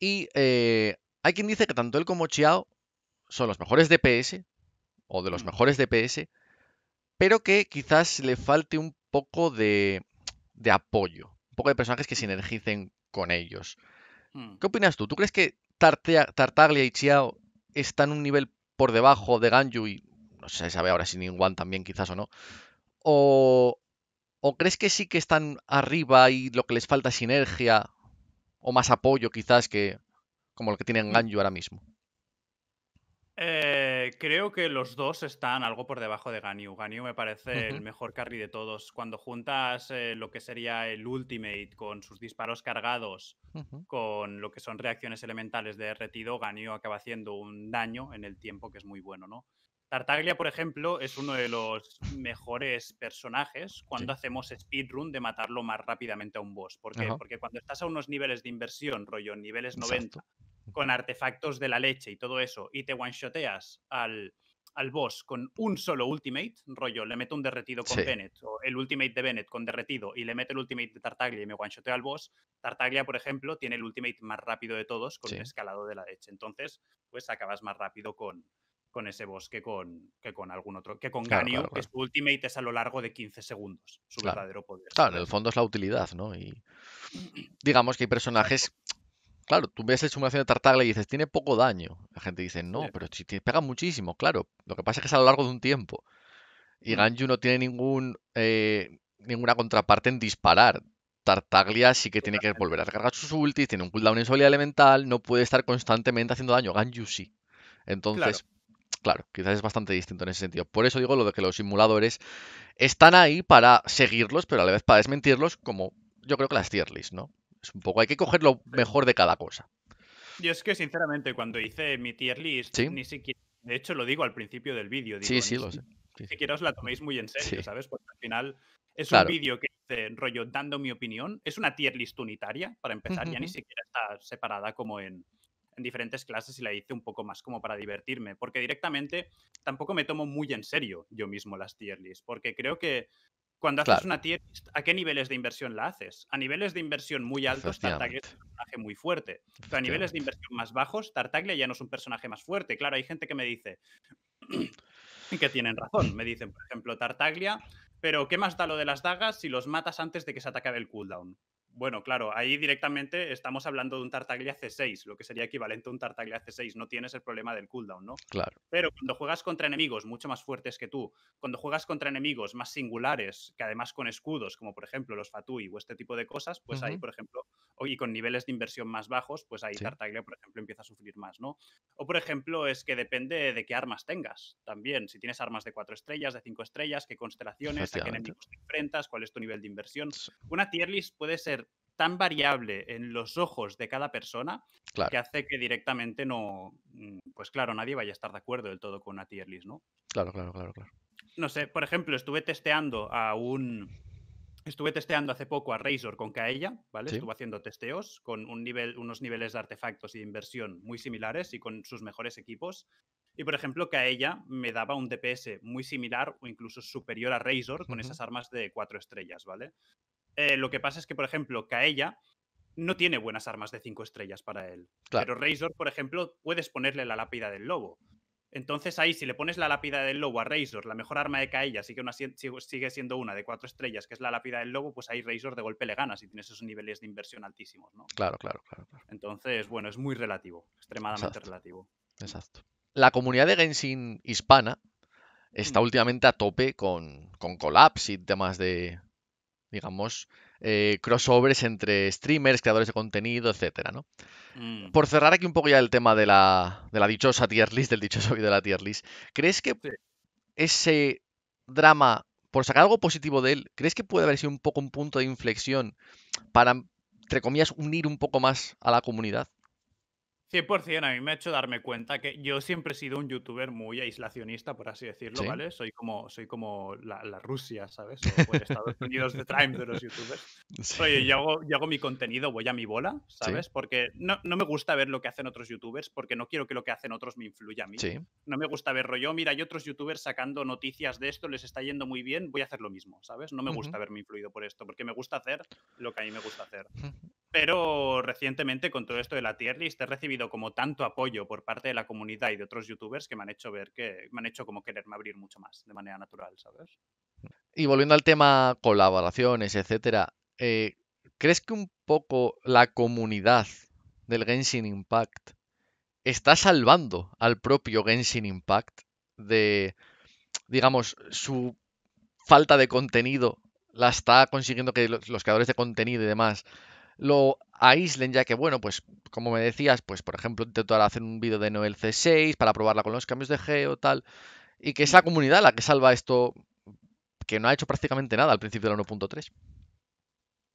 Y eh, hay quien dice que tanto él como Chiao son los mejores DPS, o de los hmm. mejores DPS, pero que quizás le falte un poco de, apoyo, un poco de personajes que mm. sinergicen con ellos. Mm. ¿Qué opinas tú? ¿Tú crees que Tartaglia y Chiao están un nivel por debajo de Ganju y no se sabe ahora si Ningwan también quizás o no? ¿O, crees que sí que están arriba y lo que les falta es sinergia o más apoyo quizás que como el que tienen mm. Ganju ahora mismo? Eh, creo que los dos están algo por debajo de Ganyu. Ganyu me parece el mejor carry de todos. Cuando juntas eh, lo que sería el Ultimate con sus disparos cargados, con lo que son reacciones elementales de retido, Ganyu acaba haciendo un daño en el tiempo que es muy bueno, ¿no? Tartaglia, por ejemplo, es uno de los mejores personajes cuando hacemos speedrun de matarlo más rápidamente a un boss. ¿Por Porque cuando estás a unos niveles de inversión, rollo niveles 90, con artefactos de la leche y todo eso, y te one-shoteas al, al boss con un solo ultimate, rollo, le meto un derretido con Bennett, o el ultimate de Bennett con derretido, y le meto el ultimate de Tartaglia y me one-shoteo al boss, Tartaglia, por ejemplo, tiene el ultimate más rápido de todos con el escalado de la leche. Entonces, pues acabas más rápido con, con ese boss que con, que con algún otro, que con Ganyu, que su ultimate es a lo largo de 15 segundos, su verdadero poder. Claro, en el fondo es la utilidad, ¿no? Y digamos que hay personajes claro, tú ves el simulación de Tartaglia y dices, tiene poco daño. La gente dice, no, pero si pega muchísimo, claro. Lo que pasa es que es a lo largo de un tiempo. Y Ganju no tiene ningún, eh, ninguna contraparte en disparar. Tartaglia sí que tiene que volver a recargar sus ultis, tiene un cooldown habilidad elemental, no puede estar constantemente haciendo daño. Ganju sí. Entonces, claro. quizás es bastante distinto en ese sentido. Por eso digo lo de que los simuladores están ahí para seguirlos, pero a la vez para desmentirlos, como yo creo que las tier ¿no? Es un poco, hay que coger lo mejor de cada cosa. Yo es que sinceramente cuando hice mi tier list, ni siquiera, de hecho lo digo al principio del vídeo, sí, sí, lo sé. ni siquiera os la toméis muy en serio, ¿sabes? Porque al final es un vídeo que hice rollo dando mi opinión, es una tier list unitaria, para empezar, ya ni siquiera está separada como en, en diferentes clases y la hice un poco más como para divertirme, porque directamente tampoco me tomo muy en serio yo mismo las tier lists, porque creo que cuando haces una tier ¿a qué niveles de inversión la haces? A niveles de inversión muy altos, Tartaglia es un personaje muy fuerte. Pero a niveles de inversión más bajos, Tartaglia ya no es un personaje más fuerte. Claro, hay gente que me dice que tienen razón. Me dicen, por ejemplo, Tartaglia, pero ¿qué más da lo de las dagas si los matas antes de que se ataque el cooldown? Bueno, claro, ahí directamente estamos hablando de un Tartaglia C6, lo que sería equivalente a un Tartaglia C6. No tienes el problema del cooldown, ¿no? Claro. Pero cuando juegas contra enemigos mucho más fuertes que tú, cuando juegas contra enemigos más singulares, que además con escudos, como por ejemplo los Fatui o este tipo de cosas, pues ahí, por ejemplo, y con niveles de inversión más bajos, pues ahí Tartaglia, por ejemplo, empieza a sufrir más, ¿no? O, por ejemplo, es que depende de qué armas tengas también. Si tienes armas de cuatro estrellas, de cinco estrellas, qué constelaciones, a qué enemigos te enfrentas, cuál es tu nivel de inversión. Una tier list puede ser tan variable en los ojos de cada persona que hace que directamente no, mm, pues claro, nadie vaya a estar de acuerdo del todo con una tier list, ¿no? Claro, claro, claro, claro. No sé, por ejemplo, estuve testeando a un, Estuve testeando hace poco a Razor con Kaella, ¿vale? Estuve haciendo testeos con un nivel, unos niveles de artefactos y de inversión muy similares y con sus mejores equipos. Y por ejemplo, Kaella me daba un DPS muy similar o incluso superior a Razor con esas armas de cuatro estrellas, ¿vale? Eh, lo que pasa es que, por ejemplo, Kaella no tiene buenas armas de cinco estrellas para él. Pero Razor, por ejemplo, puedes ponerle la lápida del lobo. Entonces ahí, si le pones la lápida del lobo a Razor, la mejor arma de caella sigue, sigue siendo una de cuatro estrellas, que es la lápida del lobo, pues ahí Razor de golpe le gana si tienes esos niveles de inversión altísimos, ¿no? Claro, claro, claro. Entonces, bueno, es muy relativo, extremadamente relativo. Exacto. La comunidad de Genshin hispana está mm. últimamente a tope con, con Collapse y temas de, digamos, eh, crossovers entre streamers, creadores de contenido, etcétera, ¿no? Mm. Por cerrar aquí un poco ya el tema de la, dichosa tier list, del dichoso vídeo de la tier list, ¿crees que ese drama, por sacar algo positivo de él, ¿crees que puede haber sido un poco un punto de inflexión para, entre comillas, unir un poco más a la comunidad? 100%, a mí me ha hecho darme cuenta que yo siempre he sido un youtuber muy aislacionista, por así decirlo, ¿vale? Soy como, soy como la, Rusia, ¿sabes? O el Estados Unidos de time de los youtubers. Oye, yo hago, yo mi contenido, voy a mi bola, ¿sabes? Porque no, me gusta ver lo que hacen otros youtubers porque no quiero que lo que hacen otros me influya a mí. No me gusta ver rollo, mira, hay otros youtubers sacando noticias de esto, les está yendo muy bien, voy a hacer lo mismo, ¿sabes? No me gusta verme influido por esto porque me gusta hacer lo que a mí me gusta hacer. Pero recientemente, con todo esto de la tier list, he recibido como tanto apoyo por parte de la comunidad y de otros youtubers que me han hecho ver que me han hecho como quererme abrir mucho más de manera natural, ¿sabes? Y volviendo al tema colaboraciones, etcétera, eh, ¿crees que un poco la comunidad del Genshin Impact está salvando al propio Genshin Impact de, digamos, su falta de contenido? La está consiguiendo que los creadores de contenido y demás lo aíslen, ya que, bueno, pues como me decías, pues por ejemplo, ahora hacer un vídeo de Noel C6 para probarla con los cambios de geo, tal, y que es la comunidad la que salva esto, que no ha hecho prácticamente nada al principio de la 1.3.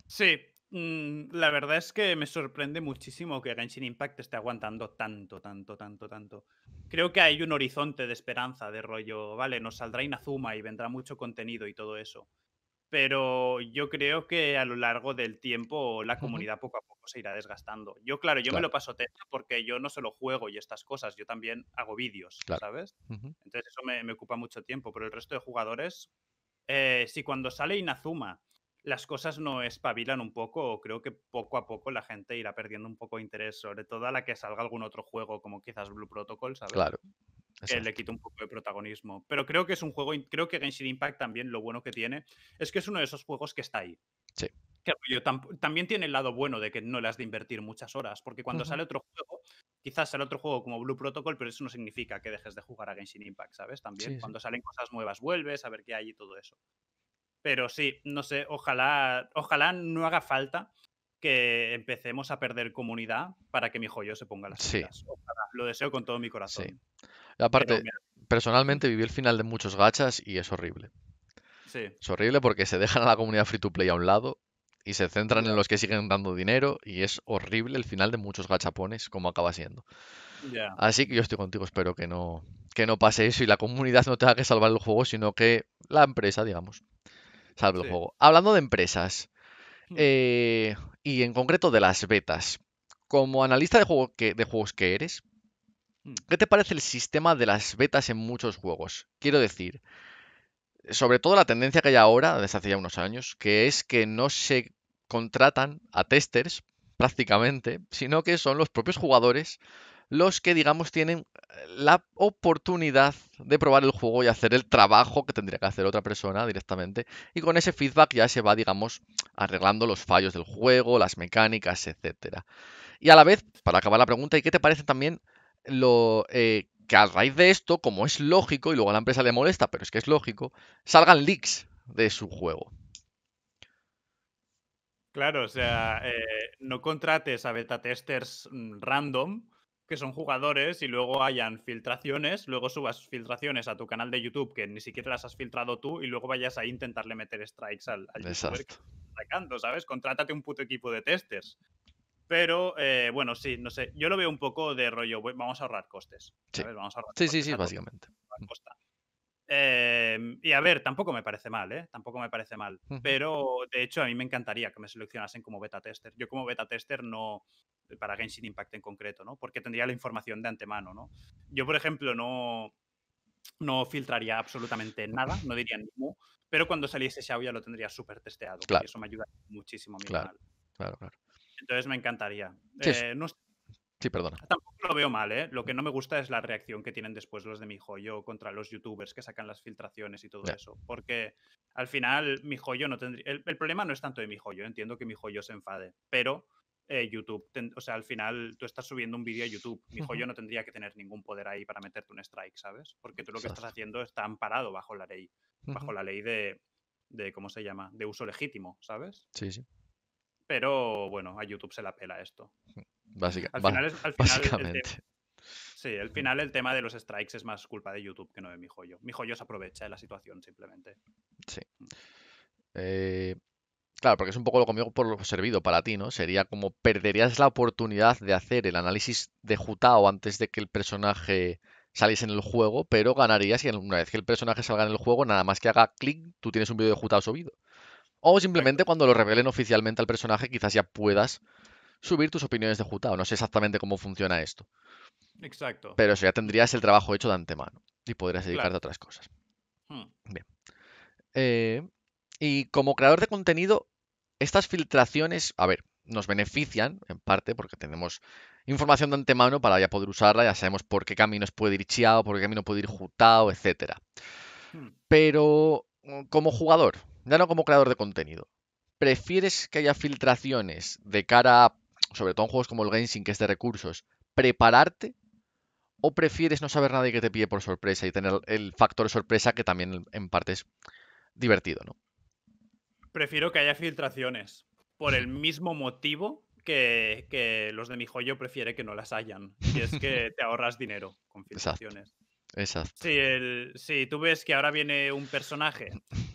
Sí, mm, la verdad es que me sorprende muchísimo que Genshin Impact esté aguantando tanto, tanto, tanto, tanto. Creo que hay un horizonte de esperanza, de rollo, vale, nos saldrá Inazuma y vendrá mucho contenido y todo eso pero yo creo que a lo largo del tiempo la comunidad poco a poco se irá desgastando. Yo, claro, yo me lo paso tenso porque yo no solo juego y estas cosas, yo también hago vídeos, ¿sabes? Entonces eso me, ocupa mucho tiempo, pero el resto de jugadores, eh, si cuando sale Inazuma las cosas no espabilan un poco, creo que poco a poco la gente irá perdiendo un poco de interés, sobre todo a la que salga algún otro juego como quizás Blue Protocol, ¿sabes? Claro le quita un poco de protagonismo. Pero creo que es un juego, creo que Genshin Impact también lo bueno que tiene es que es uno de esos juegos que está ahí. Sí. yo, también tiene el lado bueno de que no le has de invertir muchas horas, porque cuando sale otro juego, quizás sale otro juego como Blue Protocol, pero eso no significa que dejes de jugar a Genshin Impact, ¿sabes? También cuando salen cosas nuevas vuelves a ver qué hay y todo eso. Pero sí, no sé, ojalá, ojalá no haga falta que empecemos a perder comunidad para que mi joyo se ponga las pilas. Lo deseo con todo mi corazón. Sí. Aparte, personalmente viví el final de muchos gachas y es horrible. Sí. Es horrible porque se dejan a la comunidad free to play a un lado y se centran en los que siguen dando dinero y es horrible el final de muchos gachapones como acaba siendo. Así que yo estoy contigo, espero que no, que no pase eso y la comunidad no tenga que salvar el juego, sino que la empresa, digamos, salve el juego. Hablando de empresas, Eh, y en concreto de las betas. Como analista de, de juegos que eres, hmm. ¿qué te parece el sistema de las betas en muchos juegos? Quiero decir, sobre todo la tendencia que hay ahora, desde hace ya unos años, que es que no se contratan a testers prácticamente, sino que son los propios jugadores los que, digamos, tienen eh, la oportunidad de probar el juego y hacer el trabajo que tendría que hacer otra persona directamente. Y con ese feedback ya se va, digamos, arreglando los fallos del juego, las mecánicas, etcétera. Y a la vez, para acabar la pregunta, ¿y qué te parece también lo eh, que a raíz de esto, como es lógico, y luego a la empresa le molesta, pero es que es lógico, salgan leaks de su juego? Claro, o sea, eh, no contrates a beta testers mm, random que son jugadores y luego hayan filtraciones, luego subas filtraciones a tu canal de YouTube que ni siquiera las has filtrado tú y luego vayas a intentarle meter strikes al, al youtuber que sacando, ¿sabes? Contrátate un puto equipo de testers. Pero eh, bueno, sí, no sé. Yo lo veo un poco de rollo, vamos a ahorrar costes. Vamos a ahorrar sí, sí, sí, básicamente. Em, y a ver, tampoco me parece mal, ¿eh? Tampoco me parece mal. Pero de hecho, a mí me encantaría que me seleccionasen como beta tester. Yo, como beta tester, no eh, para Genshin Impact en concreto, ¿no? Porque tendría la información de antemano, ¿no? Yo, por ejemplo, no, no filtraría absolutamente nada, no diría ningún, pero cuando saliese Xiao ya lo tendría súper testeado. Claro. Y eso me ayuda muchísimo a mi claro, canal. Claro, claro. Entonces me encantaría. Eh, no Sí, perdona. Tampoco lo veo mal, ¿eh? Lo que no me gusta es la reacción que tienen después los de Mi Joyo contra los youtubers que sacan las filtraciones y todo eso. Porque al final, Mi Joyo no tendría. El, problema no es tanto de Mi Joyo, entiendo que Mi Joyo se enfade, pero. Eh, YouTube, o sea, al final tú estás subiendo un vídeo a YouTube. Mi joyo no tendría que tener ningún poder ahí para meterte un strike, ¿sabes? Porque tú lo que estás haciendo está amparado bajo la ley, bajo la ley de, de, ¿cómo se llama? De uso legítimo, ¿sabes? Sí, sí. Pero bueno, a YouTube se la pela esto. El sí, al final el tema de los strikes es más culpa de YouTube que no de mi joyo. Mi joyo se aprovecha de la situación simplemente. Sí. Mm. Eh, claro, porque es un poco lo conmigo por lo servido para ti, ¿no? Sería como perderías la oportunidad de hacer el análisis de Jutao antes de que el personaje saliese en el juego, pero ganarías y una vez que el personaje salga en el juego, nada más que haga clic, tú tienes un vídeo de Jutao subido. O simplemente cuando lo revelen oficialmente al personaje, quizás ya puedas subir tus opiniones de jutao. No sé exactamente cómo funciona esto. Exacto. Pero eso ya tendrías el trabajo hecho de antemano y podrías dedicarte a otras cosas. Hmm. Bien. Eh, y como creador de contenido, estas filtraciones, a ver, nos benefician en parte porque tenemos información de antemano para ya poder usarla, ya sabemos por qué caminos puede ir Chiao, por qué camino puede ir Jutao, etc. Hmm. Pero mm, como jugador, ya no como creador de contenido, ¿prefieres que haya filtraciones de cara a sobre todo en juegos como el Genshin, que es de recursos, prepararte? ¿O prefieres no saber nada y que te pide por sorpresa y tener el factor sorpresa que también en parte es divertido, ¿no? Prefiero que haya filtraciones por el mismo motivo que, que los de mi joyo prefiere que no las hayan. Y es que te ahorras dinero con filtraciones. Si, tú ves que ahora viene un personaje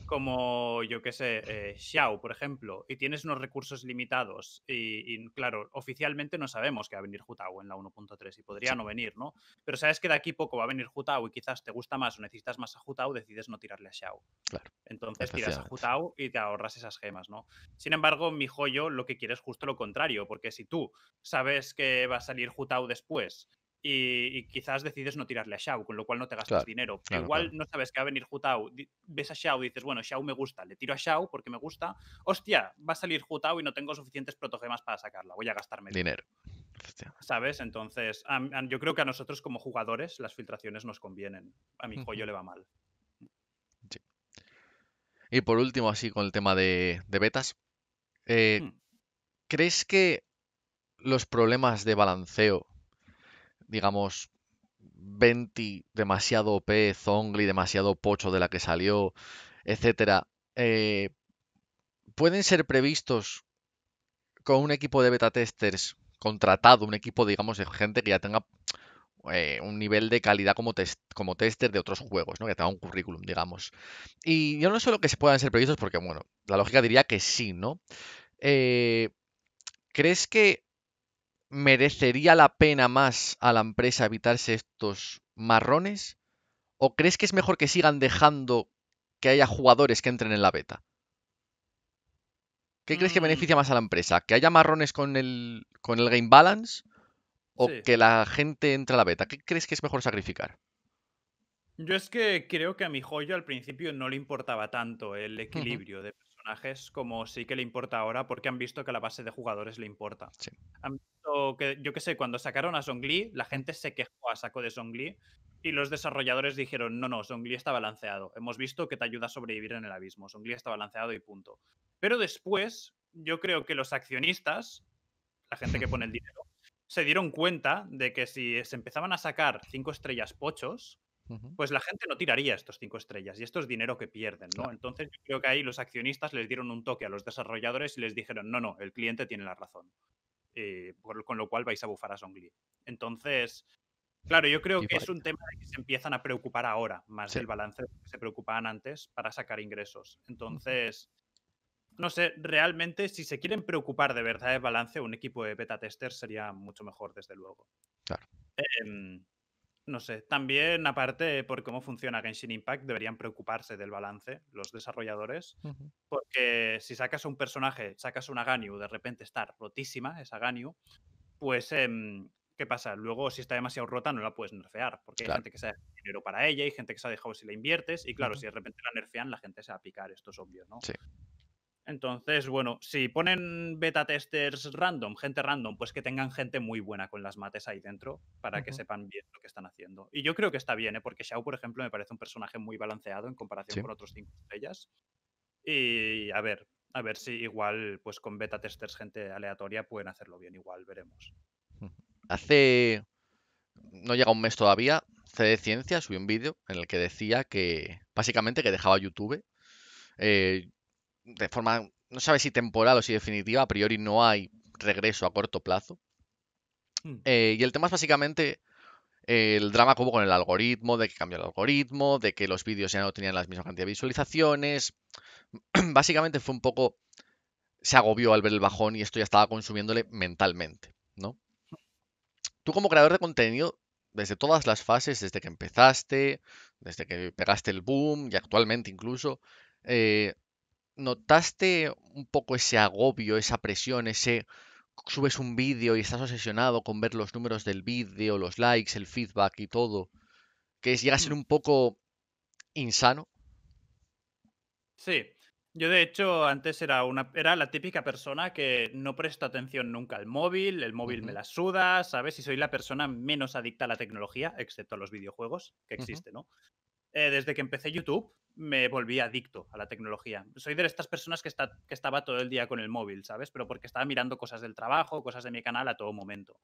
como, yo qué sé, eh, Xiao, por ejemplo, y tienes unos recursos limitados, y, claro, oficialmente no sabemos que va a venir Jutao en la 1.3 y podría no venir, ¿no? Pero sabes que de aquí poco va a venir Jutao y quizás te gusta más o necesitas más a Jutao, decides no tirarle a Xiao. Claro. Entonces tiras a Jutao y te ahorras esas gemas, ¿no? Sin embargo, mi joyo lo que quiere es justo lo contrario, porque si tú sabes que va a salir Jutao después y, quizás decides no tirarle a Xiao, con lo cual no te gastas dinero. Igual no sabes que va a venir Jutao, ves a Xiao y dices, bueno, Xiao me gusta, le tiro a Xiao porque me gusta. Hostia, va a salir Jutao y no tengo suficientes protogemas para sacarla, voy a gastarme dinero. ¿Sabes? Entonces, yo creo que a nosotros como jugadores las filtraciones nos convienen. A mi pollo le va mal. Y por último, así con el tema de, betas, eh, hmm. ¿crees que los problemas de balanceo digamos, 20 demasiado OP, Zongli demasiado pocho de la que salió, etcétera, eh, pueden ser previstos con un equipo de beta testers contratado, un equipo, digamos, de gente que ya tenga eh, un nivel de calidad como, test, como tester de otros juegos, ¿no? Que tenga un currículum, digamos. Y yo no sé lo que se puedan ser previstos, porque, bueno, la lógica diría que sí, ¿no? Eh, ¿Crees que merecería la pena más a la empresa evitarse estos marrones? ¿O crees que es mejor que sigan dejando que haya jugadores que entren en la beta? ¿Qué crees que mm. beneficia más a la empresa? ¿Que haya marrones con el, con el game balance? ¿O que la gente entre a la beta? ¿Qué crees que es mejor sacrificar? Yo es que creo que a mi joyo al principio no le importaba tanto el equilibrio de como sí que le importa ahora porque han visto que la base de jugadores le importa. que, yo qué sé, cuando sacaron a Zongli, la gente se quejó a saco de Zongli y los desarrolladores dijeron, no, no, Zongli está balanceado. Hemos visto que te ayuda a sobrevivir en el abismo. Zongli está balanceado y punto. Pero después, yo creo que los accionistas, la gente que pone el dinero, se dieron cuenta de que si se empezaban a sacar cinco estrellas pochos, pues la gente no tiraría estos cinco estrellas y esto es dinero que pierden, ¿no? Entonces yo creo que ahí los accionistas les dieron un toque a los desarrolladores y les dijeron, no, no, el cliente tiene la razón. Eh, con lo cual vais a bufar a Songli. Entonces, claro, yo creo que es un tema de que se empiezan a preocupar ahora, más el del balance de que se preocupaban antes para sacar ingresos. Entonces, no sé, realmente si se quieren preocupar de verdad el balance, un equipo de beta tester sería mucho mejor, desde luego. Claro. Em, no sé, también aparte por cómo funciona Genshin Impact, deberían preocuparse del balance los desarrolladores, porque si sacas un personaje, sacas una Ganyu, de repente está rotísima esa Ganyu, pues em, ¿qué pasa? Luego si está demasiado rota no la puedes nerfear, porque hay gente que se ha dejado dinero para ella, hay gente que se ha dejado si la inviertes, y claro, si de repente la nerfean, la gente se va a picar, esto es obvio, ¿no? Sí. Entonces, bueno, si ponen beta testers random, gente random, pues que tengan gente muy buena con las mates ahí dentro para que sepan bien lo que están haciendo. Y yo creo que está bien, ¿eh? porque Xiao, por ejemplo, me parece un personaje muy balanceado en comparación con otros cinco estrellas. Y a ver, a ver si igual, pues con beta testers, gente aleatoria, pueden hacerlo bien. Igual veremos. Hace. No llega un mes todavía, CD Ciencia subió un vídeo en el que decía que básicamente que dejaba YouTube eh, de forma, no sabes si temporal o si definitiva, a priori no hay regreso a corto plazo. Hmm. Eh, y el tema es básicamente eh, el drama como con el algoritmo, de que cambió el algoritmo, de que los vídeos ya no tenían las mismas cantidad de visualizaciones. básicamente fue un poco, se agobió al ver el bajón y esto ya estaba consumiéndole mentalmente, ¿no? Tú como creador de contenido, desde todas las fases, desde que empezaste, desde que pegaste el boom y actualmente incluso, eh, ¿Notaste un poco ese agobio, esa presión, ese subes un vídeo y estás obsesionado con ver los números del vídeo, los likes, el feedback y todo, que llega a ser mm. un poco insano? Sí, yo de hecho antes era una era la típica persona que no presta atención nunca al móvil, el móvil me la suda, ¿sabes? Y soy la persona menos adicta a la tecnología, excepto a los videojuegos que existe, ¿no? Eh, desde que empecé YouTube, me volví adicto a la tecnología. Soy de estas personas que, que estaba todo el día con el móvil, ¿sabes? Pero porque estaba mirando cosas del trabajo, cosas de mi canal a todo momento.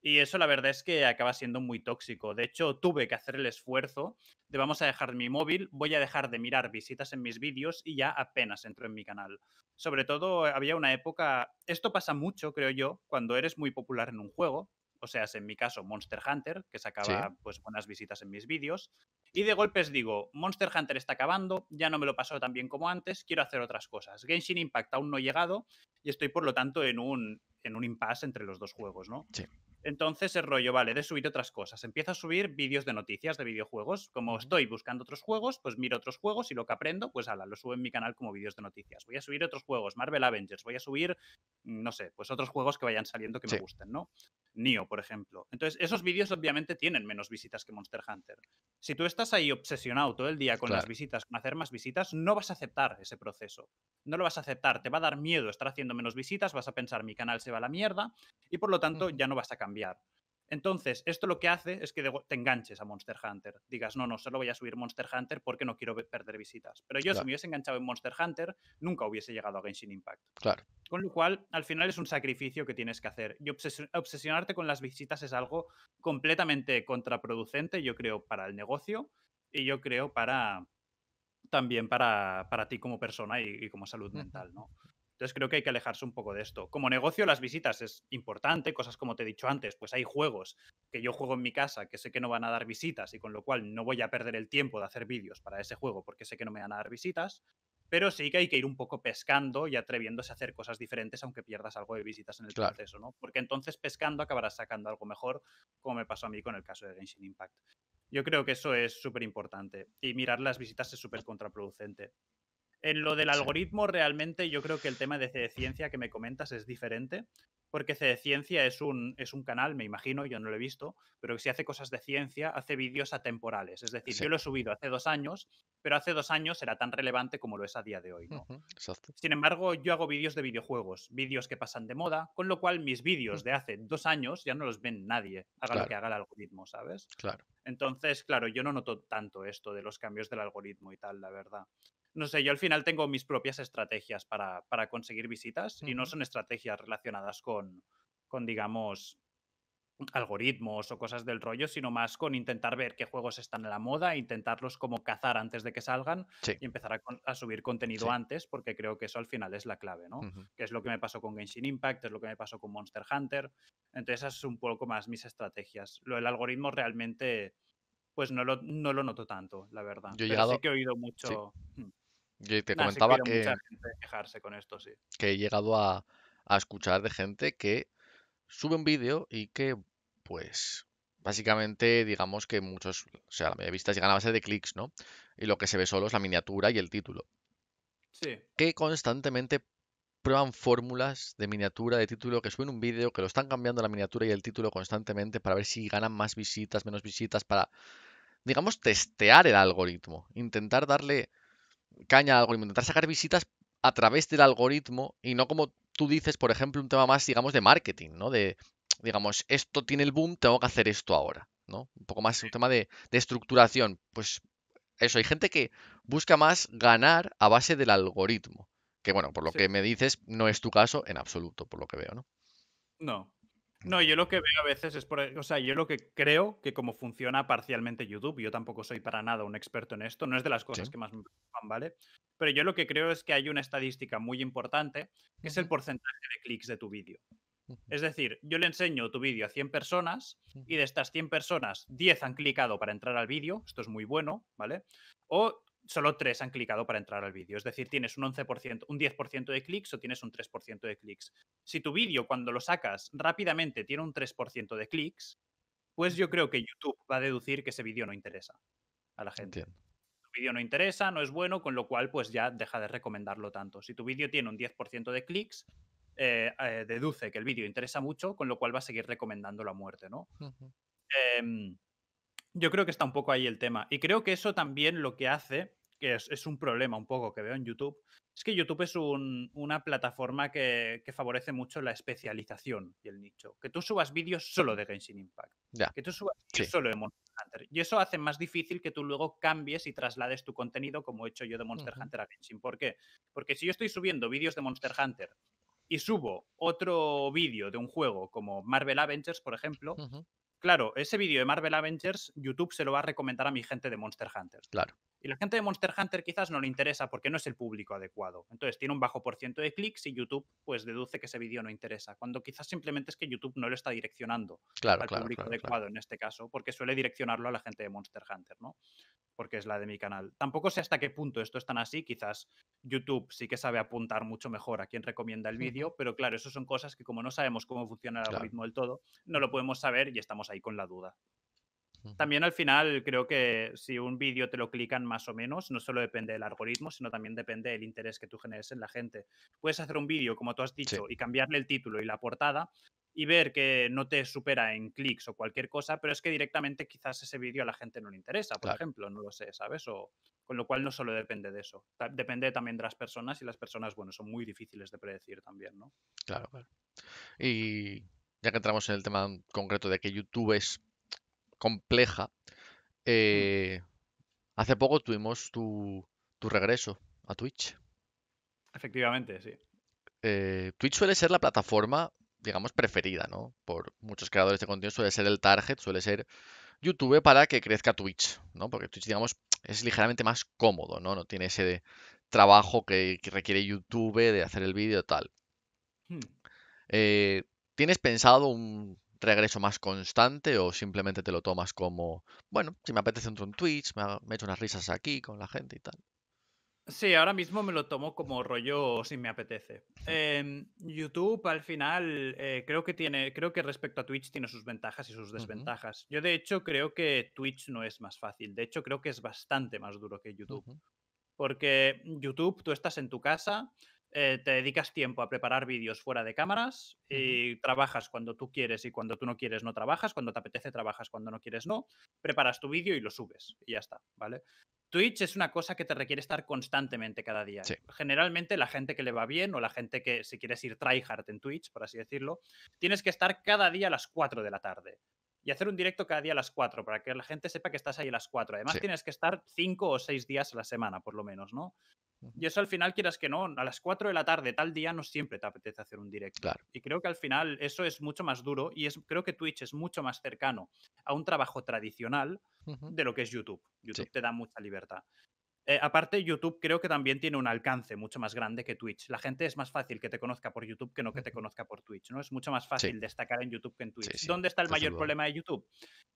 Y eso la verdad es que acaba siendo muy tóxico. De hecho, tuve que hacer el esfuerzo de vamos a dejar mi móvil, voy a dejar de mirar visitas en mis vídeos y ya apenas entro en mi canal. Sobre todo había una época, esto pasa mucho, creo yo, cuando eres muy popular en un juego, o sea, en mi caso Monster Hunter, que sacaba pues buenas visitas en mis vídeos, y de golpes digo, Monster Hunter está acabando, ya no me lo pasó tan bien como antes, quiero hacer otras cosas. Genshin Impact aún no he llegado y estoy por lo tanto en un en un impasse entre los dos juegos, ¿no? Sí. Entonces el rollo, vale, de subir otras cosas. Empiezo a subir vídeos de noticias de videojuegos. Como estoy buscando otros juegos, pues miro otros juegos y lo que aprendo, pues ala, lo subo en mi canal como vídeos de noticias. Voy a subir otros juegos, Marvel Avengers, voy a subir, mm, no sé, pues otros juegos que vayan saliendo que me gusten, ¿no? Nio, por ejemplo. Entonces, esos vídeos obviamente tienen menos visitas que Monster Hunter. Si tú estás ahí obsesionado todo el día con las visitas, con hacer más visitas, no vas a aceptar ese proceso. No lo vas a aceptar, te va a dar miedo estar haciendo menos visitas, vas a pensar mi canal se va a la mierda y por lo tanto ya no vas a cambiar entonces, esto lo que hace es que te enganches a Monster Hunter. Digas, no, no, solo voy a subir Monster Hunter porque no quiero perder visitas. Pero yo, si me hubiese enganchado en Monster Hunter, nunca hubiese llegado a Genshin Impact. Claro. Con lo cual, al final es un sacrificio que tienes que hacer. Y obsesionarte con las visitas es algo completamente contraproducente, yo creo, para el negocio y yo creo para también para, para ti como persona y como salud mental, ¿no? Entonces creo que hay que alejarse un poco de esto. Como negocio, las visitas es importante, cosas como te he dicho antes, pues hay juegos que yo juego en mi casa que sé que no van a dar visitas y con lo cual no voy a perder el tiempo de hacer vídeos para ese juego porque sé que no me van a dar visitas, pero sí que hay que ir un poco pescando y atreviéndose a hacer cosas diferentes aunque pierdas algo de visitas en el proceso, ¿no? Porque entonces pescando acabarás sacando algo mejor, como me pasó a mí con el caso de Genshin Impact. Yo creo que eso es súper importante y mirar las visitas es súper contraproducente. En lo del algoritmo, realmente yo creo que el tema de CD Ciencia que me comentas es diferente, porque CD Ciencia es un, es un canal, me imagino, yo no lo he visto, pero si hace cosas de ciencia, hace vídeos atemporales. Es decir, yo lo he subido hace dos años, pero hace dos años era tan relevante como lo es a día de hoy. Sin embargo, yo hago vídeos de videojuegos, vídeos que pasan de moda, con lo cual mis vídeos de hace dos años ya no los ven nadie, haga lo que haga el algoritmo, ¿sabes? Claro. Entonces, claro, yo no noto tanto esto de los cambios del algoritmo y tal, la verdad no sé, yo al final tengo mis propias estrategias para, conseguir visitas y no son estrategias relacionadas con, con, digamos, algoritmos o cosas del rollo, sino más con intentar ver qué juegos están en la moda, intentarlos como cazar antes de que salgan y empezar a, subir contenido antes, porque creo que eso al final es la clave, ¿no? Que es lo que me pasó con Genshin Impact, es lo que me pasó con Monster Hunter. Entonces, esas son un poco más mis estrategias. Lo del algoritmo realmente, pues no lo, lo noto tanto, la verdad. Yo he sí que he oído mucho. Mm. Yo te comentaba que, con esto, que he llegado a, escuchar de gente que sube un vídeo y que, pues, básicamente, digamos que muchos, o sea, la media vistas llegan a base de clics, ¿no? Y lo que se ve solo es la miniatura y el título. Sí. Que constantemente prueban fórmulas de miniatura, de título, que suben un vídeo, que lo están cambiando la miniatura y el título constantemente para ver si ganan más visitas, menos visitas, para, digamos, testear el algoritmo, intentar darle caña al algoritmo, intentar sacar visitas a través del algoritmo y no como tú dices, por ejemplo, un tema más, digamos, de marketing, ¿no? De, digamos, esto tiene el boom, tengo que hacer esto ahora, ¿no? Un poco más un tema de, de estructuración. Pues eso, hay gente que busca más ganar a base del algoritmo, que bueno, por lo que me dices, no es tu caso en absoluto, por lo que veo, ¿no? No, no, yo lo que veo a veces es por, e, o sea, yo lo que creo que como funciona parcialmente YouTube, yo tampoco soy para nada un experto en esto, no es de las cosas que más me preocupan, ¿vale? Pero yo lo que creo es que hay una estadística muy importante, que es el porcentaje de clics de tu vídeo. Es decir, yo le enseño tu vídeo a 100 personas y de estas 100 personas, 10 han clicado para entrar al vídeo, esto es muy bueno, ¿vale? O solo tres han clicado para entrar al vídeo. Es decir, tienes un 11%, un 10% de clics o tienes un 3% de clics. Si tu vídeo, cuando lo sacas rápidamente, tiene un 3% de clics, pues yo creo que YouTube va a deducir que ese vídeo no interesa a la gente. Entiendo. Tu vídeo no interesa, no es bueno, con lo cual pues ya deja de recomendarlo tanto. Si tu vídeo tiene un 10% de clics, eh, eh, deduce que el vídeo interesa mucho, con lo cual va a seguir recomendándolo a muerte, ¿no? Yo creo que está un poco ahí el tema. Y creo que eso también lo que hace, que es, un problema un poco que veo en YouTube, es que YouTube es una plataforma que, favorece mucho la especialización y el nicho. Que tú subas vídeos solo de Genshin Impact. Que tú subas vídeos solo de Monster Hunter. Y eso hace más difícil que tú luego cambies y traslades tu contenido como he hecho yo de Monster Hunter a Genshin. ¿Por qué? Porque si yo estoy subiendo vídeos de Monster Hunter y subo otro vídeo de un juego como Marvel Avengers, por ejemplo, claro, ese vídeo de Marvel Avengers, YouTube se lo va a recomendar a mi gente de Monster Hunters. Claro. Y la gente de Monster Hunter quizás no le interesa porque no es el público adecuado. Entonces tiene un bajo por ciento de clics y YouTube pues deduce que ese vídeo no interesa. Cuando quizás simplemente es que YouTube no lo está direccionando al público adecuado en este caso, porque suele direccionarlo a la gente de Monster Hunter, ¿no? Porque es la de mi canal. Tampoco sé hasta qué punto esto es tan así. Quizás YouTube sí que sabe apuntar mucho mejor a quién recomienda el vídeo, pero claro, eso son cosas que como no sabemos cómo funciona el algoritmo del todo, no lo podemos saber y estamos ahí con la duda. También al final creo que si un vídeo te lo clican más o menos, no solo depende del algoritmo, sino también depende del interés que tú generes en la gente. Puedes hacer un vídeo, como tú has dicho, y cambiarle el título y la portada y ver que no te supera en clics o cualquier cosa, pero es que directamente quizás ese vídeo a la gente no le interesa, por ejemplo, no lo sé, ¿sabes? O, con lo cual no solo depende de eso, depende también de las personas y las personas, bueno, son muy difíciles de predecir también, ¿no? Claro, claro. Y ya que entramos en el tema concreto de que YouTube es compleja. Eh, hace poco tuvimos tu, regreso a Twitch. Efectivamente, sí. Eh, Twitch suele ser la plataforma, digamos, preferida, ¿no? Por muchos creadores de contenido suele ser el target, suele ser YouTube para que crezca Twitch, ¿no? Porque Twitch, digamos, es ligeramente más cómodo, ¿no? No tiene ese trabajo que, requiere YouTube de hacer el vídeo tal. Hmm. Eh, ¿Tienes pensado un regreso más constante o simplemente te lo tomas como, bueno, si me apetece entro en Twitch, me, he echo unas risas aquí con la gente y tal? Sí, ahora mismo me lo tomo como rollo si me apetece. Em, YouTube al final eh, creo que tiene, creo que respecto a Twitch tiene sus ventajas y sus desventajas. Yo de hecho creo que Twitch no es más fácil. De hecho creo que es bastante más duro que YouTube. Porque YouTube tú estás en tu casa, eh, te dedicas tiempo a preparar vídeos fuera de cámaras y eh, trabajas cuando tú quieres y cuando tú no quieres no trabajas, cuando te apetece trabajas, cuando no quieres no, preparas tu vídeo y lo subes y ya está, ¿vale? Twitch es una cosa que te requiere estar constantemente cada día. Generalmente la gente que le va bien o la gente que si quieres ir tryhard en Twitch, por así decirlo, tienes que estar cada día a las 4 de la tarde y hacer un directo cada día a las 4 para que la gente sepa que estás ahí a las 4. Además, tienes que estar 5 o 6 días a la semana, por lo menos, ¿no? Y eso al final, quieras que no, a las 4 de la tarde, tal día, no siempre te apetece hacer un directo. Y creo que al final eso es mucho más duro y es, creo que Twitch es mucho más cercano a un trabajo tradicional de lo que es YouTube. YouTube te da mucha libertad. Eh, aparte, YouTube creo que también tiene un alcance mucho más grande que Twitch. La gente es más fácil que te conozca por YouTube que no que te conozca por Twitch, ¿no? Es mucho más fácil destacar en YouTube que en Twitch. ¿Dónde está el mayor problema de YouTube?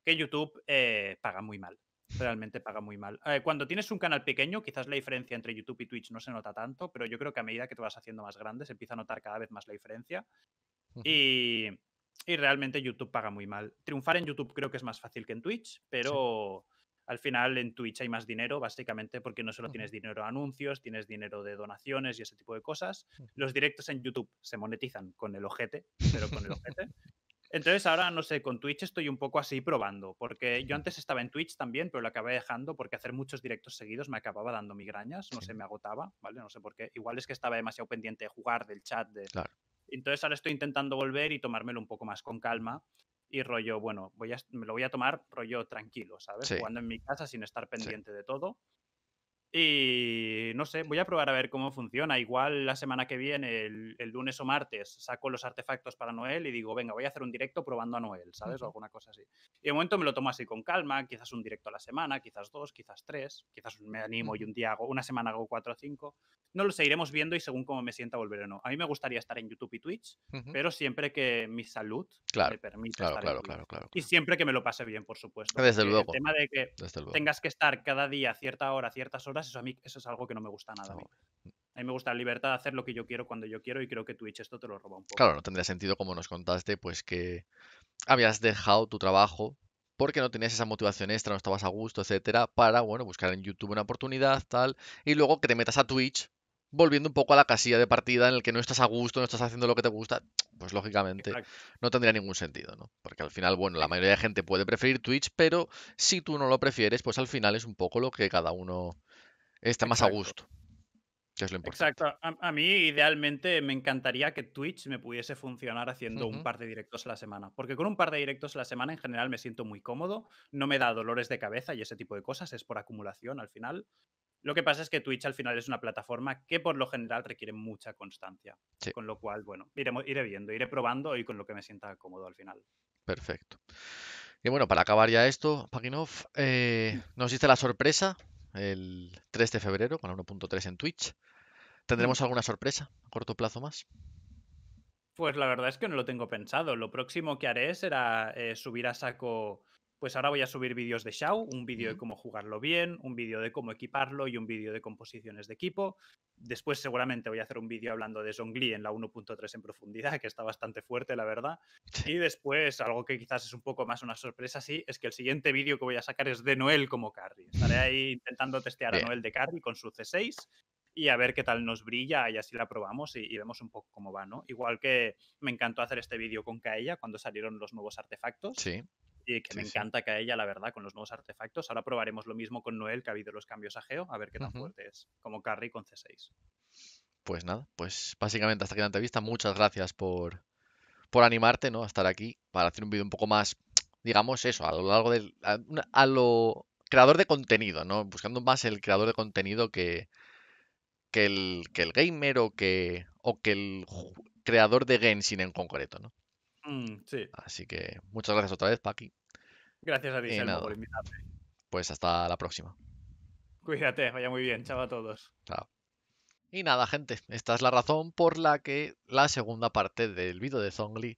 Que YouTube eh, paga muy mal. Realmente paga muy mal. Eh, cuando tienes un canal pequeño, quizás la diferencia entre YouTube y Twitch no se nota tanto, pero yo creo que a medida que te vas haciendo más grande se empieza a notar cada vez más la diferencia. Y, y realmente YouTube paga muy mal. Triunfar en YouTube creo que es más fácil que en Twitch, pero al final en Twitch hay más dinero, básicamente porque no solo tienes dinero de anuncios, tienes dinero de donaciones y ese tipo de cosas. Los directos en YouTube se monetizan con el ojete, pero con el ojete. Entonces ahora, no sé, con Twitch estoy un poco así probando, porque yo antes estaba en Twitch también, pero lo acabé dejando porque hacer muchos directos seguidos me acababa dando migrañas, no sé, me agotaba, ¿vale? No sé por qué. Igual es que estaba demasiado pendiente de jugar, del chat, de... Claro. Entonces ahora estoy intentando volver y tomármelo un poco más con calma y rollo, bueno, voy a, me lo voy a tomar rollo tranquilo, ¿sabes? Jugando en mi casa sin estar pendiente de todo. Y no sé, voy a probar a ver cómo funciona. Igual la semana que viene, el, lunes o martes, saco los artefactos para Noel y digo, venga, voy a hacer un directo probando a Noel, ¿sabes? O alguna cosa así. Y de momento me lo tomo así con calma, quizás un directo a la semana, quizás dos, quizás tres, quizás me animo y un día hago, una semana hago cuatro o cinco. No lo seguiremos viendo y según cómo me sienta volveré o no. A mí me gustaría estar en YouTube y Twitch, pero siempre que mi salud me permita. Claro, claro, claro, Y siempre que me lo pase bien, por supuesto. Desde luego. El tema de que tengas que estar cada día a cierta hora, a ciertas horas, eso, a mí, eso es algo que no me gusta nada. A, mí. me gusta la libertad de hacer lo que yo quiero cuando yo quiero y creo que Twitch esto te lo roba un poco. Claro, no tendría sentido como nos contaste, pues que habías dejado tu trabajo porque no tenías esa motivación extra, no estabas a gusto, etcétera, para, bueno, buscar en YouTube una oportunidad, tal, y luego que te metas a Twitch volviendo un poco a la casilla de partida en el que no estás a gusto, no estás haciendo lo que te gusta, pues lógicamente no tendría ningún sentido, ¿no? Porque al final, bueno, la mayoría de gente puede preferir Twitch, pero si tú no lo prefieres, pues al final es un poco lo que cada uno está más a gusto. Exacto. A, mí, idealmente, me encantaría que Twitch me pudiese funcionar haciendo un par de directos a la semana. Porque con un par de directos a la semana, en general, me siento muy cómodo. No me da dolores de cabeza y ese tipo de cosas. Es por acumulación al final. Lo que pasa es que Twitch al final es una plataforma que por lo general requiere mucha constancia. Con lo cual, bueno, iremos, iré viendo, iré probando y con lo que me sienta cómodo al final. Perfecto. Y bueno, para acabar ya esto, Pakinov, eh, mm. nos hiciste la sorpresa el 3 de febrero con la 1.3 en Twitch. Mm. ¿Tendremos alguna sorpresa a corto plazo más? Pues la verdad es que no lo tengo pensado. Lo próximo que haré será eh, subir a saco pues ahora voy a subir vídeos de Xiao, un vídeo de cómo jugarlo bien, un vídeo de cómo equiparlo y un vídeo de composiciones de equipo. Después seguramente voy a hacer un vídeo hablando de Zhongli en la 1.3 en profundidad, que está bastante fuerte, la verdad. Y después, algo que quizás es un poco más una sorpresa, sí, es que el siguiente vídeo que voy a sacar es de Noel como carry. Estaré ahí intentando testear a Noel de carry con su C6 y a ver qué tal nos brilla y así la probamos y, vemos un poco cómo va, ¿no? Igual que me encantó hacer este vídeo con Kaella cuando salieron los nuevos artefactos. Sí. Y que me encanta que a ella, la verdad, con los nuevos artefactos. Ahora probaremos lo mismo con Noel, que ha habido los cambios a Geo, a ver qué tan fuerte es, como Carry con C6. Pues nada, pues básicamente hasta aquí la entrevista. Muchas gracias por, animarte ¿no? a estar aquí para hacer un vídeo un poco más, digamos, eso, a lo largo del. lo creador de contenido, ¿no? Buscando más el creador de contenido que, que, el, que el gamer o que, o que el creador de Genshin en concreto, ¿no? Mm, así que muchas gracias otra vez, Paki Gracias a ti, por invitarme. Pues hasta la próxima. Cuídate, vaya muy bien, chao a todos. Chao. Y nada, gente, esta es la razón por la que la segunda parte del vídeo de Zongli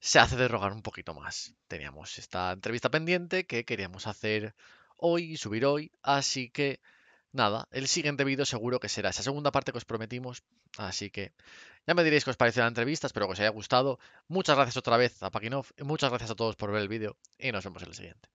se hace de un poquito más. Teníamos esta entrevista pendiente que queríamos hacer hoy y subir hoy, así que nada, el siguiente vídeo seguro que será esa segunda parte que os prometimos. Así que ya me diréis qué os pareció la entrevista, espero que os haya gustado. Muchas gracias otra vez a Pakinov muchas gracias a todos por ver el vídeo y nos vemos en el siguiente.